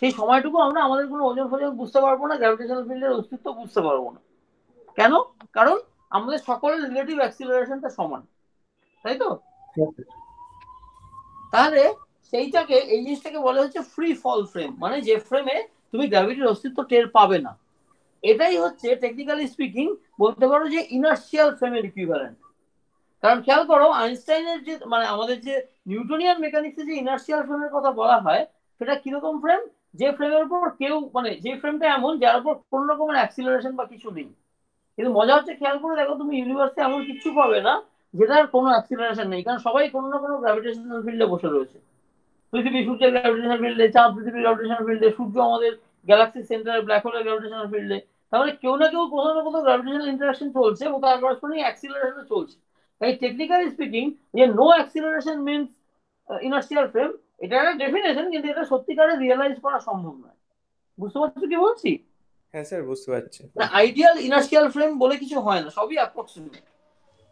সেই সময়টুকু আমরা আমাদের কোনো ওজন ফোজন বুঝতে পারবো না গ্র্যাভিটেশনাল ফিল্ডের অস্তিত্ব বুঝতে পারবো না কেন কারণ আমাদের সকলের রিলেটিভ অ্যাক্সিলারেশনটা সমান তাই তো তাহলে সেইটাকে এই জিনিসটাকে বলা হচ্ছে ফ্রি ফল ফ্রেম মানে যে ফ্রেমে তুমি গ্র্যাভিটির অস্তিত্ব টের পাবে না এটাই হচ্ছে টেকনিক্যালি স্পিকিং বলতে পারো যে ইনার্শিয়াল ফ্রেমের ইকুইভ্যালেন্ট কারণ খেয়াল করো আইনস্টাইনের যে মানে আমাদের যে নিউটনিয়ান মেকানিক্সে যে ইনার্শিয়াল ফ্রেমের কথা বলা হয় সেটা কিরকম ফ্রেম যে ফ্রেমের উপর কেউ মানে যে ফ্রেমটা এমন যার উপর কোনো রকমের অ্যাক্সিলারেশন বা কিছু নেই কিন্তু মজা হচ্ছে খেয়াল করে দেখো তুমি ইউনিভার্সে এমন কিছু পাবে না যেটার কোনো অ্যাক্সিলারেশন নেই কারণ সবাই কোনো না কোনো গ্র্যাভিটেশনাল ফিল্ডে বসে রয়েছে পৃথিবী সূর্যের গ্র্যাভিটেশনাল ফিল্ডে চাঁদ পৃথিবীর গ্র্যাভিটেশনাল ফিল্ডে সূর্য আমাদের গ্যালাক্সি সেন্টার ব্ল্যাক হোলের গ্র্যাভিটেশনাল ফিল্ডে তাহলে কেউ না কেউ কোনো না কোনো গ্র্যাভিটেশনাল ইন্টারাকশন চলছে এবং তার করসপন্ডিং অ্যাক্সিলারেশনও চলছে তাই টেকনিক্যালি স্পিকিং যে no acceleration means inertial frame এটা একটা ডেফিনেশন কিন্তু এটা সত্যিকারে রিয়েলাইজ করা সম্ভব নয় বুঝতে পারছো কি বলছি হ্যাঁ স্যার বুঝতে পারছি আইডিয়াল ইনার্শিয়াল ফ্রেম বলে কিছু হয় না সবই অ্যাপ্রক্সিমেট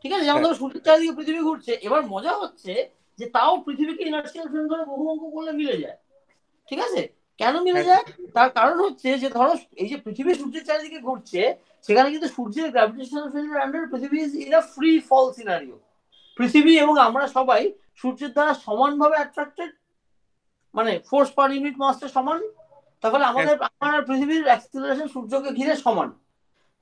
ঠিক আছে যেমন হ্যাঁ। ধরো সূর্যের চারিদিকে পৃথিবী ঘুরছে এবার মজা হচ্ছে যে তাও পৃথিবীকে ইনার্শিয়াল ফ্রেম ধরে বহু অঙ্ক করলে মিলে যায় ঠিক আছে কেন মিলে হ্যাঁ। যায় তার কারণ হচ্ছে যে ধরো এই যে পৃথিবী সূর্যের চারিদিকে ঘুরছে সেখানে কিন্তু সূর্যের গ্র্যাভিটেশনাল ফিল্ডের আন্ডার পৃথিবী is in a free fall scenario পৃথিবী এবং আমরা সবাই সূর্যের দ্বারা সমানভাবে অ্যাট্রাক্টেড মানে ফোর্স পার ইউনিট মাসটা সমান তারপরে আমাদের হ্যাঁ। আমার আর পৃথিবীর অ্যাক্সিলারেশন সূর্যকে ঘিরে সমান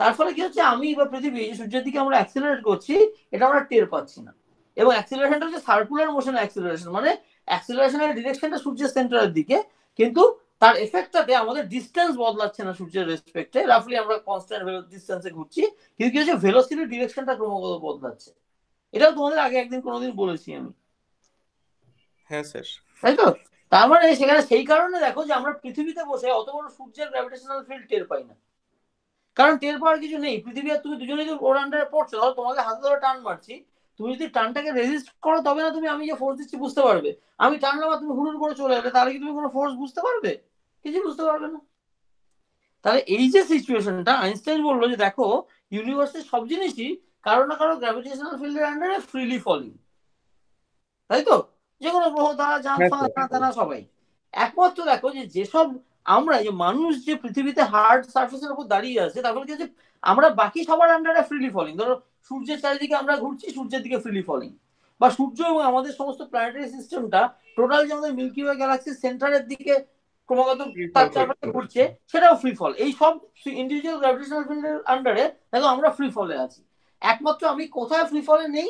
তার ফলে কি হচ্ছে আমি বা পৃথিবী সূর্যের দিকে আমরা অ্যাক্সিলারেট করছি এটা আমরা টের পাচ্ছি না এবং অ্যাক্সিলারেশনটা হচ্ছে সার্কুলার মোশন অ্যাক্সিলারেশন মানে অ্যাক্সিলারেশনের ডিরেকশনটা সূর্যের সেন্টারের দিকে কিন্তু তার এফেক্টটাতে আমাদের ডিস্টেন্স বদলাচ্ছে না সূর্যের রেসপেক্টে রাফলি আমরা কনস্ট্যান্ট ডিস্টেন্সে ঘুরছি কিন্তু কি হচ্ছে ভেলোসিটির ডিরেকশনটা ক্রমাগত বদলাচ্ছে এটাও তোমাদের আগে একদিন কোনোদিন বলেছি আমি হ্যাঁ স্যার তাই তো তার মানে সেখানে সেই কারণে দেখো যে আমরা পৃথিবীতে বসে অত বড় সূর্যের গ্র্যাভিটেশনাল ফিল্ড টের পাই না কারণ টের পাওয়ার কিছু নেই পৃথিবী আর তুমি দুজনে যদি ওর আন্ডারে পড়ছো ধরো তোমাকে হাতে ধরে টান মারছি তুমি যদি টানটাকে রেজিস্ট করো তবে না তুমি আমি যে ফোর্স দিচ্ছি বুঝতে পারবে আমি টানলাম আর তুমি হুড়ুর করে চলে যাবে তাহলে কি তুমি কোনো ফোর্স বুঝতে পারবে কিছু বুঝতে পারবে না তাহলে এই যে সিচুয়েশনটা আইনস্টাইন বললো যে দেখো ইউনিভার্সের সব জিনিসই কারো না কারো গ্র্যাভিটেশনাল ফিল্ডের আন্ডারে ফ্রিলি ফলিং তাই তো যে কোনো গ্রহ দ্বারা যান হ্যাঁ, হ্যাঁ। তারা সবাই একমাত্র দেখো যে যেসব আমরা যে মানুষ যে পৃথিবীতে হার্ড সার্ফেস এর উপর দাঁড়িয়ে আছে তারপরে কি আমরা বাকি সবার আন্ডারে ফ্রিলি ফলিং ধরো সূর্যের চারিদিকে আমরা ঘুরছি সূর্যের দিকে ফ্রিলি ফলিং বা সূর্য এবং আমাদের সমস্ত প্ল্যানেটারি সিস্টেমটা টোটাল যে আমাদের মিল্কি ওয়ে গ্যালাক্সি সেন্টারের দিকে ক্রমাগত তার চারপাশে ঘুরছে সেটাও ফ্রি ফল এই সব ইন্ডিভিজুয়াল গ্র্যাভিটেশনাল ফিল্ডের আন্ডারে দেখো আমরা ফ্রি ফলে আছি একমাত্র আমি কোথায় ফ্রি ফলে নেই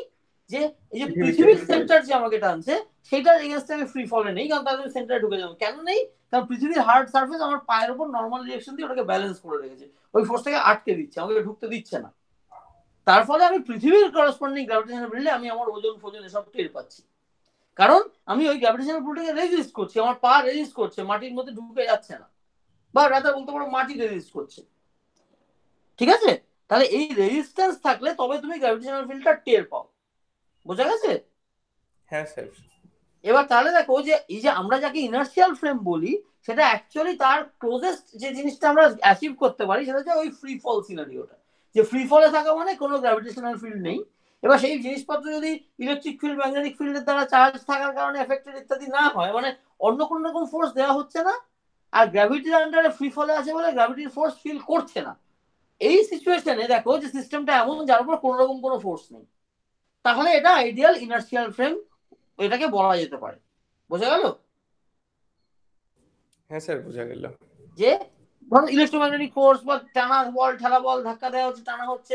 যে এই যে পৃথিবীর সেন্টার যে আমাকে টানছে সেটার এগেনস্টে আমি ফ্রি ফলে নেই কারণ তাদের সেন্টারে ঢুকে যাবো কেন নেই কারণ পৃথিবীর হার্ড সার্ফেস আমার পায়ের উপর নর্মাল রিয়াকশন দিয়ে ওটাকে ব্যালেন্স করে রেখেছে ওই ফোর্সটাকে আটকে দিচ্ছে আমাকে ঢুকতে দিচ্ছে না তার ফলে আমি পৃথিবীর করসপন্ডিং গ্র্যাভিটেশনাল ফিল্ডে আমি আমার ওজন ফোজন এসব টের পাচ্ছি কারণ আমি ওই গ্র্যাভিটেশনাল ফিল্ডটাকে রেজিস্ট করছি আমার পা রেজিস্ট করছে মাটির মধ্যে ঢুকে যাচ্ছে না বা রাতার বলতে পারো মাটি রেজিস্ট করছে ঠিক আছে তাহলে এই রেজিস্ট্যান্স থাকলে তবে তুমি গ্র্যাভিটেশনাল ফিল্ডটা টের পাও বোঝা গেছে হ্যাঁ স্যার এবার তাহলে দেখো যে এই যে আমরা যাকে ইনার্সিয়াল ফ্রেম বলি সেটা অ্যাকচুয়ালি তার ক্লোজেস্ট যে জিনিসটা আমরা অ্যাচিভ করতে পারি সেটা হচ্ছে ওই ফ্রি ফল সিনারিওটা যে ফ্রি ফলে থাকা মানে কোনো গ্র্যাভিটেশনাল ফিল্ড নেই এবার সেই জিনিসপত্র যদি ইলেকট্রিক ফিল্ড ম্যাগনেটিক ফিল্ডের দ্বারা চার্জ থাকার কারণে এফেক্টেড ইত্যাদি না হয় মানে অন্য কোনো রকম ফোর্স দেওয়া হচ্ছে না আর গ্র্যাভিটির আন্ডারে ফ্রি ফলে আছে বলে গ্র্যাভিটির ফোর্স ফিল করছে না এই সিচুয়েশনে দেখো যে সিস্টেমটা এমন যার উপর কোনো রকম কোনো ফোর্স নেই তাহলে এটা আইডিয়াল ইনার্সিয়াল ফ্রেম এটাকে বলা যেতে পারে বোঝা গেল হ্যাঁ স্যার বোঝা গেল যে ধরো ইলেকট্রোম্যাগনেটিক ফোর্স বা টানা বল ঠেলা বল ধাক্কা দেওয়া হচ্ছে টানা হচ্ছে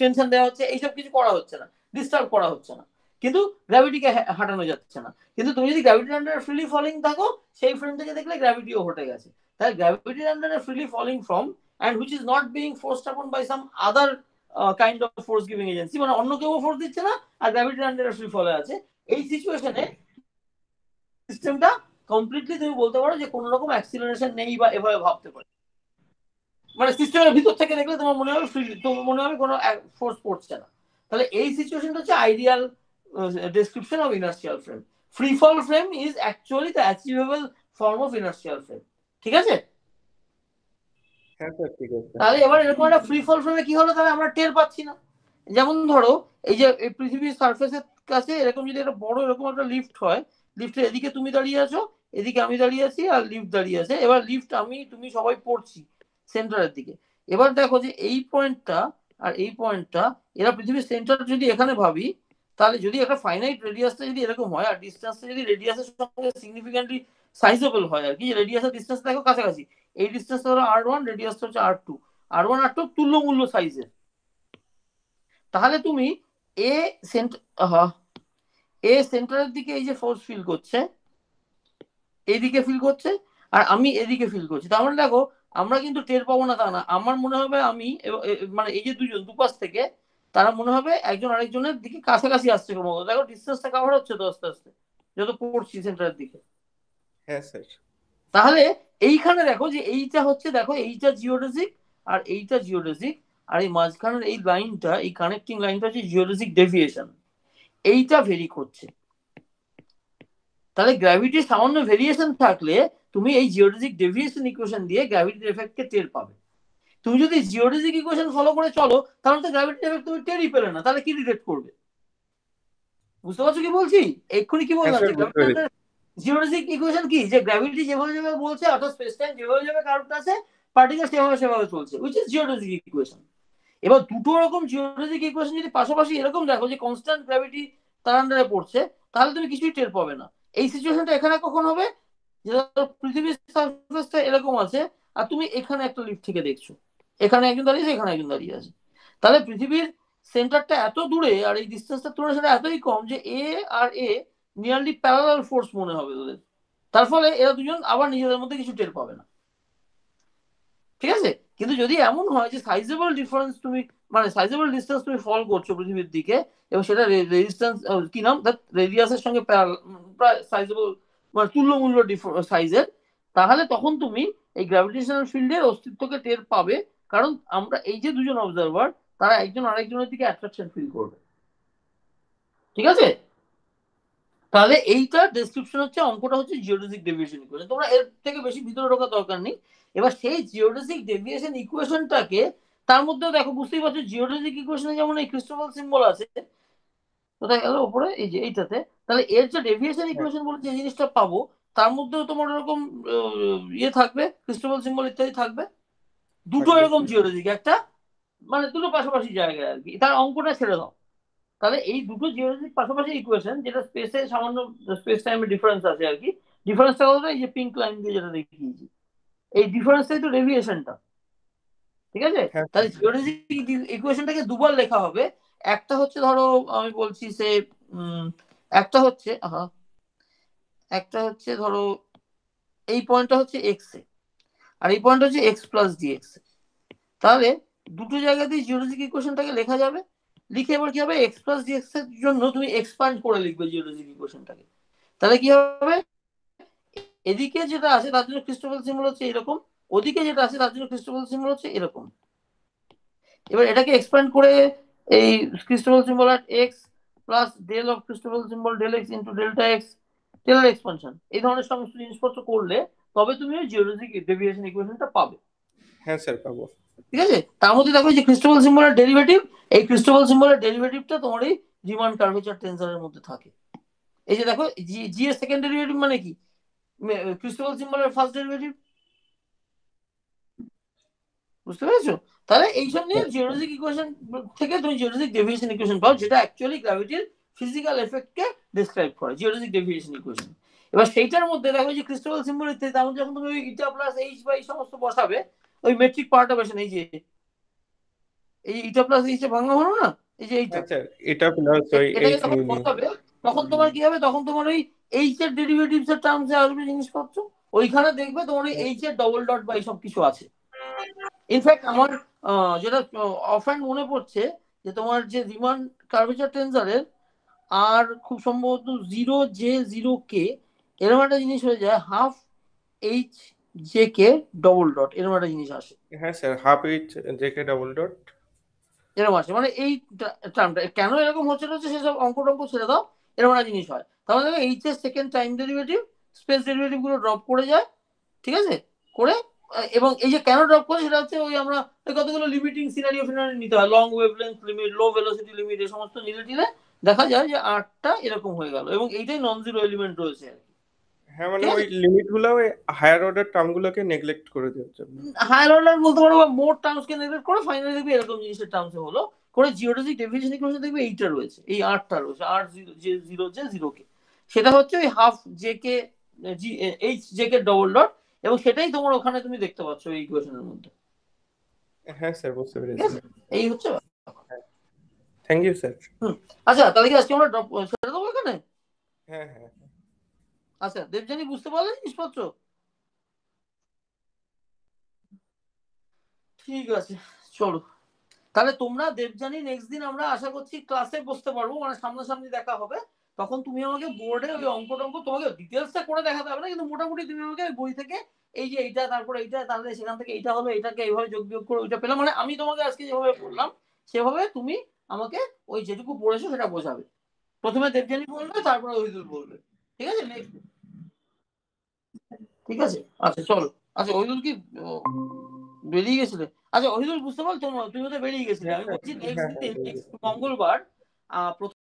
টেনশন দেওয়া হচ্ছে এইসব কিছু করা হচ্ছে না ডিস্টার্ব করা হচ্ছে না কিন্তু গ্র্যাভিটিকে হাঁটানো যাচ্ছে না কিন্তু তুমি যদি গ্র্যাভিটির আন্ডারে ফ্রিলি ফলিং থাকো সেই ফ্রেম থেকে দেখলে গ্র্যাভিটিও হটে গেছে তাই গ্র্যাভিটির আন্ডারে freely falling from and which is not being forced upon by some other kind of force giving agency মানে অন্য কেউ ফোর্স দিচ্ছে না আর গ্র্যাভিটি আন্ডার ফ্রি ফলে আছে এই সিচুয়েশনে সিস্টেমটা কমপ্লিটলি তুমি বলতে পারো যে কোনো রকম অ্যাক্সিলারেশন নেই বা এভাবে ভাবতে পারে মানে সিস্টেমের ভিতর থেকে দেখলে তোমার মনে হবে তোমার মনে হবে কোনো ফোর্স পড়ছে না তাহলে এই সিচুয়েশনটা হচ্ছে ideal description of inertial frame free fall frame is actually the achievable form of inertial frame ঠিক আছে হ্যাঁ তাহলে এবার এরকম একটা ফ্রি ফল ফ্রেমে কি হলো তাহলে আমরা টের পাচ্ছি না যেমন ধরো এই যে এই পৃথিবীর সার্ফেসের কাছে এরকম যদি একটা বড় এরকম একটা লিফট হয় লিফটের এদিকে তুমি দাঁড়িয়ে আছো এদিকে আমি দাঁড়িয়ে আছি আর লিফট দাঁড়িয়ে আছে এবার লিফট আমি তুমি সবাই পড়ছি সেন্টারের দিকে এবার দেখো যে এই পয়েন্টটা আর এই পয়েন্টটা এরা পৃথিবীর সেন্টার যদি এখানে ভাবি তাহলে যদি একটা ফাইনাইট রেডিয়াসটা যদি এরকম হয় আর ডিস্টেন্সটা যদি রেডিয়াসের সঙ্গে সিগনিফিকেন্টলি সাইজেবল হয় আর কি রেডিয়াস আর ডিস্টেন্স দেখো কাছাকাছি এই ডিস্টেন্স হলো আর ওয়ান রেডিয়াস হচ্ছে R two R one R two তুল্যমূল্য সাইজের তাহলে তুমি এ সেন্টার এ সেন্টারের দিকে এই যে ফোর্স ফিল করছে এদিকে ফিল করছে আর আমি এদিকে ফিল করছি তার মানে দেখো আমরা কিন্তু টের পাবো না তা না আমার মনে হবে আমি মানে এই যে দুজন দুপাশ থেকে তারা মনে হবে একজন আরেকজনের দিকে কাছাকাছি আসছে ক্রমাগত দেখো ডিস্টেন্সটা কাভার হচ্ছে তো আস্তে আস্তে যত পড়ছি সেন্টারের দিকে হ্যাঁ স্যার তাহলে এইখানে দেখো যে এইটা হচ্ছে দেখো এইটা জিওডেসিক আর এইটা জিওডেসিক আর এই মাঝখানের এই লাইনটা এই কানেক্টিং লাইনটা হচ্ছে জিওডেসিক ডেভিয়েশন এইটা ভেরি করছে তাহলে গ্র্যাভিটির সামান্য ভেরিয়েশন থাকলে তুমি এই জিওডেসিক ডেভিয়েশন ইকুয়েশন দিয়ে গ্র্যাভিটির এফেক্টকে টের পাবে তুমি যদি জিওডেসিক ইকুয়েশন ফলো করে চলো তাহলে তো গ্র্যাভিটির এফেক্ট তুমি টেরই পেলে না তাহলে কি রিলেট করবে বুঝতে পারছো কি বলছি এক্ষুনি কি বললাম জিওমেট্রিক ইকুয়েশন কি যে গ্র্যাভিটি যেভাবে যেভাবে বলছে অর্থাৎ স্পেস টাইম যেভাবে যেভাবে কার্ভড আছে পার্টিকেল সেভাবে সেভাবে চলছে উইচ ইজ জিওমেট্রিক ইকুয়েশন এবার দুটো রকম জিওমেট্রিক ইকুয়েশন যদি পাশাপাশি এরকম দেখো যে কনস্ট্যান্ট গ্র্যাভিটি তার আন্ডারে পড়ছে তাহলে তুমি কিছুই টের পাবে না এই সিচুয়েশনটা এখানে কখন হবে যে পৃথিবীর সার্ফেসটা এরকম আছে আর তুমি এখানে একটা লিফট থেকে দেখছো এখানে একজন দাঁড়িয়ে আছে এখানে একজন দাঁড়িয়ে আছে তাহলে পৃথিবীর সেন্টারটা এত দূরে আর এই ডিস্টেন্সটা তুলনার সাথে এতই কম যে এ আর এ নিয়ারলি প্যারালাল ফোর্স মনে হবে তোদের তার ফলে এরা দুজন আবার নিজেদের মধ্যে কিছু টের পাবে না ঠিক আছে কিন্তু যদি এমন হয় যে সাইজেবল ডিফারেন্স তুমি মানে সাইজেবল ডিস্টেন্স তুমি ফল করছো পৃথিবীর দিকে এবং সেটা রেজিস্ট্যান্স কি নাম রেডিয়াসের সঙ্গে প্রায় সাইজেবল মানে তুল্যমূল্য সাইজের তাহলে তখন তুমি এই গ্র্যাভিটেশনাল ফিল্ডের অস্তিত্বকে টের পাবে কারণ আমরা এই যে দুজন অবজারভার তারা একজন আরেকজনের দিকে অ্যাট্রাকশন ফিল করবে ঠিক আছে তাহলে এইটা ডেসক্রিপশন হচ্ছে অঙ্কটা হচ্ছে জিওডেসিক ডেভিয়েশন ইকুয়েশন তোমরা এর থেকে বেশি ভিতরে ঢোকা দরকার নেই এবার সেই জিওডেসিক ডেভিয়েশন ইকুয়েশনটাকে তার মধ্যেও দেখো বুঝতেই পারছো জিওডেসিক ইকুয়েশনে যেমন এই ক্রিস্টোফাল সিম্বল আছে কোথায় গেল ওপরে এই যে এইটাতে তাহলে এর যে ডেভিয়েশন ইকুয়েশন বলে যে জিনিসটা পাবো তার মধ্যেও তোমার এরকম ইয়ে থাকবে ক্রিস্টোফাল সিম্বল ইত্যাদি থাকবে দুটো এরকম জিওডেসিক একটা মানে দুটো পাশাপাশি জায়গায় আর কি তার অঙ্কটা ছেড়ে দাও তাহলে এই দুটো জিওলজির পাশাপাশি ইকুয়েশন যেটা স্পেসে সামান্য স্পেস টাইমে ডিফারেন্স আছে আর কি ডিফারেন্সটা হলো এই যে পিঙ্ক লাইন দিয়ে যেটা দেখিয়েছি এই ডিফারেন্সটাই তো ডেভিয়েশনটা ঠিক আছে হ্যাঁ। তাহলে জিওলজি ইকুয়েশনটাকে দুবার লেখা হবে একটা হচ্ছে ধরো আমি বলছি সে একটা হচ্ছে একটা হচ্ছে ধরো এই পয়েন্টটা হচ্ছে এক্স এ আর এই পয়েন্টটা হচ্ছে এক্স প্লাস ডিএক্স তাহলে দুটো জায়গাতেই জিওলজিক ইকুয়েশনটাকে লেখা যাবে লিখে এবার কি হবে এক্স প্লাস ডিএক্স এর জন্য তুমি এক্সপান্ড করে লিখবে জিওলজিক ইকুয়েশনটাকে তাহলে কি হবে এদিকে যেটা আছে তার জন্য ক্রিস্টোফাল সিম্বল হচ্ছে এরকম ওদিকে যেটা আছে তার জন্য ক্রিস্টোফাল সিম্বল হচ্ছে এরকম এবার এটাকে এক্সপ্যান্ড করে এই Christoffel symbol at x plus del of Christoffel symbol del x into delta x Taylor expansion এই ধরনের সমস্ত জিনিসপত্র করলে তবে তুমি জিওলজিক ডেভিয়েশন ইকুয়েশনটা পাবে হ্যাঁ স্যার পাবো ঠিক আছে তার মধ্যে দেখো যে ক্রিস্টোবল সিম্বলের ডেরিভেটিভ এই ক্রিস্টোবল সিম্বলের ডেরিভেটিভটা তোমার এই রিমান কার্ভেচার টেনসারের মধ্যে থাকে এই যে দেখো জি এর সেকেন্ড ডেরিভেটিভ মানে কি ক্রিস্টোবল সিম্বলের ফার্স্ট ডেরিভেটিভ বুঝতে পেরেছো তাহলে এইসব নিয়ে জিওলজিক হ্যাঁ। ইকুয়েশন থেকে তুমি জিওলজিক ডেভিয়েশন ইকুয়েশন পাও যেটা অ্যাকচুয়ালি গ্র্যাভিটির ফিজিক্যাল এফেক্টকে ডিসক্রাইব করে জিওলজিক ডেভিয়েশন ইকুয়েশন এবার সেইটার মধ্যে দেখো যে ক্রিস্টোবল সিম্বল তার মধ্যে যখন তুমি ইটা প্লাস এইচ বা এই সমস্ত বসাবে ওই মেট্রিক পাওয়ারটা বসেন নেই যে এই ইটা প্লাস এইটা ভাঙা হলো না এই যে এইটা আচ্ছা, এটা প্লাস ওই তখন তোমার কি হবে তখন তোমার ওই এইচ এর ডেরিভেটিভস এর টার্মস এ আসবে জিনিসপত্র ওইখানে দেখবে তোমার এইচ এর ডবল ডট বা এইসব কিছু আছে ইনফ্যাক্ট আমার যেটা অফেন্ড মনে পড়ছে যে তোমার যে রিমান কার্ভেচার টেন্সারের আর খুব সম্ভবত জিরো জে জিরো কে এরকম একটা জিনিস হয়ে যায় half h j k double dot এরকম একটা জিনিস আসে হ্যাঁ sir half h j k double dot এরকম আসে মানে এই টার্মটা কেন এরকম হচ্ছে হচ্ছে সেসব অঙ্ক টঙ্ক ছেড়ে দাও এরকম একটা জিনিস হয় তাহলে দেখো h s second time derivative space derivative গুলো ড্রপ করে যায় ঠিক আছে করে এবং এই যে কেন ড্রপ করে সেটা হচ্ছে ওই আমরা কতগুলো লিমিটিং সিনারিও ফিনারি নিতে হয় long wavelength limit low velocity limit এই সমস্ত নিলে টিলে দেখা যায় যে আটটা এরকম হয়ে গেল এবং এইটাই নন জিরো এলিমেন্ট রয়েছে আর হ্যাঁ মানে ওই লিমিট গুলো ওই হায়ার অর্ডার টার্ম গুলোকে নেগলেক্ট করে দেওয়ার জন্য হায়ার অর্ডার বলতে পারো বা মোর টার্মস কে নেগলেক্ট করে ফাইনালি দেখবে এরকম জিনিসের টার্মস হলো করে জিওটেসিক ডেফিনেশন ইকুয়েশন দেখবে এইটা রয়েছে এই আটটা রয়েছে আট যে জিরো যে জিরো কে সেটা হচ্ছে ওই half j k g h j k double dot এবং সেটাই তোমার ওখানে তুমি দেখতে পাচ্ছ এই ইকুয়েশনের মধ্যে হ্যাঁ স্যার বুঝতে পেরেছি এই হচ্ছে থ্যাংক ইউ স্যার আচ্ছা তাহলে কি আজকে আমরা ড্রপ ছেড়ে দেবো এখানে হ্যাঁ হ্যাঁ আচ্ছা দেবজানি বুঝতে পারলে জিনিসপত্র ঠিক আছে চলো তাহলে তোমরা দেবজানি নেক্সট দিন আমরা আশা করছি ক্লাসে বসতে পারবো মানে সামনাসামনি দেখা হবে তখন তুমি আমাকে বোর্ডে ওই অঙ্ক টঙ্ক তোমাকে ডিটেলসটা করে দেখাতে হবে না কিন্তু মোটামুটি তুমি আমাকে বই থেকে এই যে এইটা তারপরে এইটা তাহলে সেখান থেকে এইটা হলো এটাকে এইভাবে যোগ বিয়োগ করে ওইটা পেলাম মানে আমি তোমাকে আজকে যেভাবে বললাম সেভাবে তুমি আমাকে ওই যেটুকু পড়েছো সেটা বোঝাবে প্রথমে দেবজানি বলবে তারপরে ওহিদুল বলবে ঠিক আছে নেক্সট ঠিক আছে আচ্ছা চল আচ্ছা ওইদুল কি বেরিয়ে গেছিলে আচ্ছা ওইদুল বুঝতে পারল তুমি তো বেরিয়ে গেছিলে আমি বলছি নেক্সট হ্যাঁ, হ্যাঁ, হ্যাঁ। মঙ্গলবার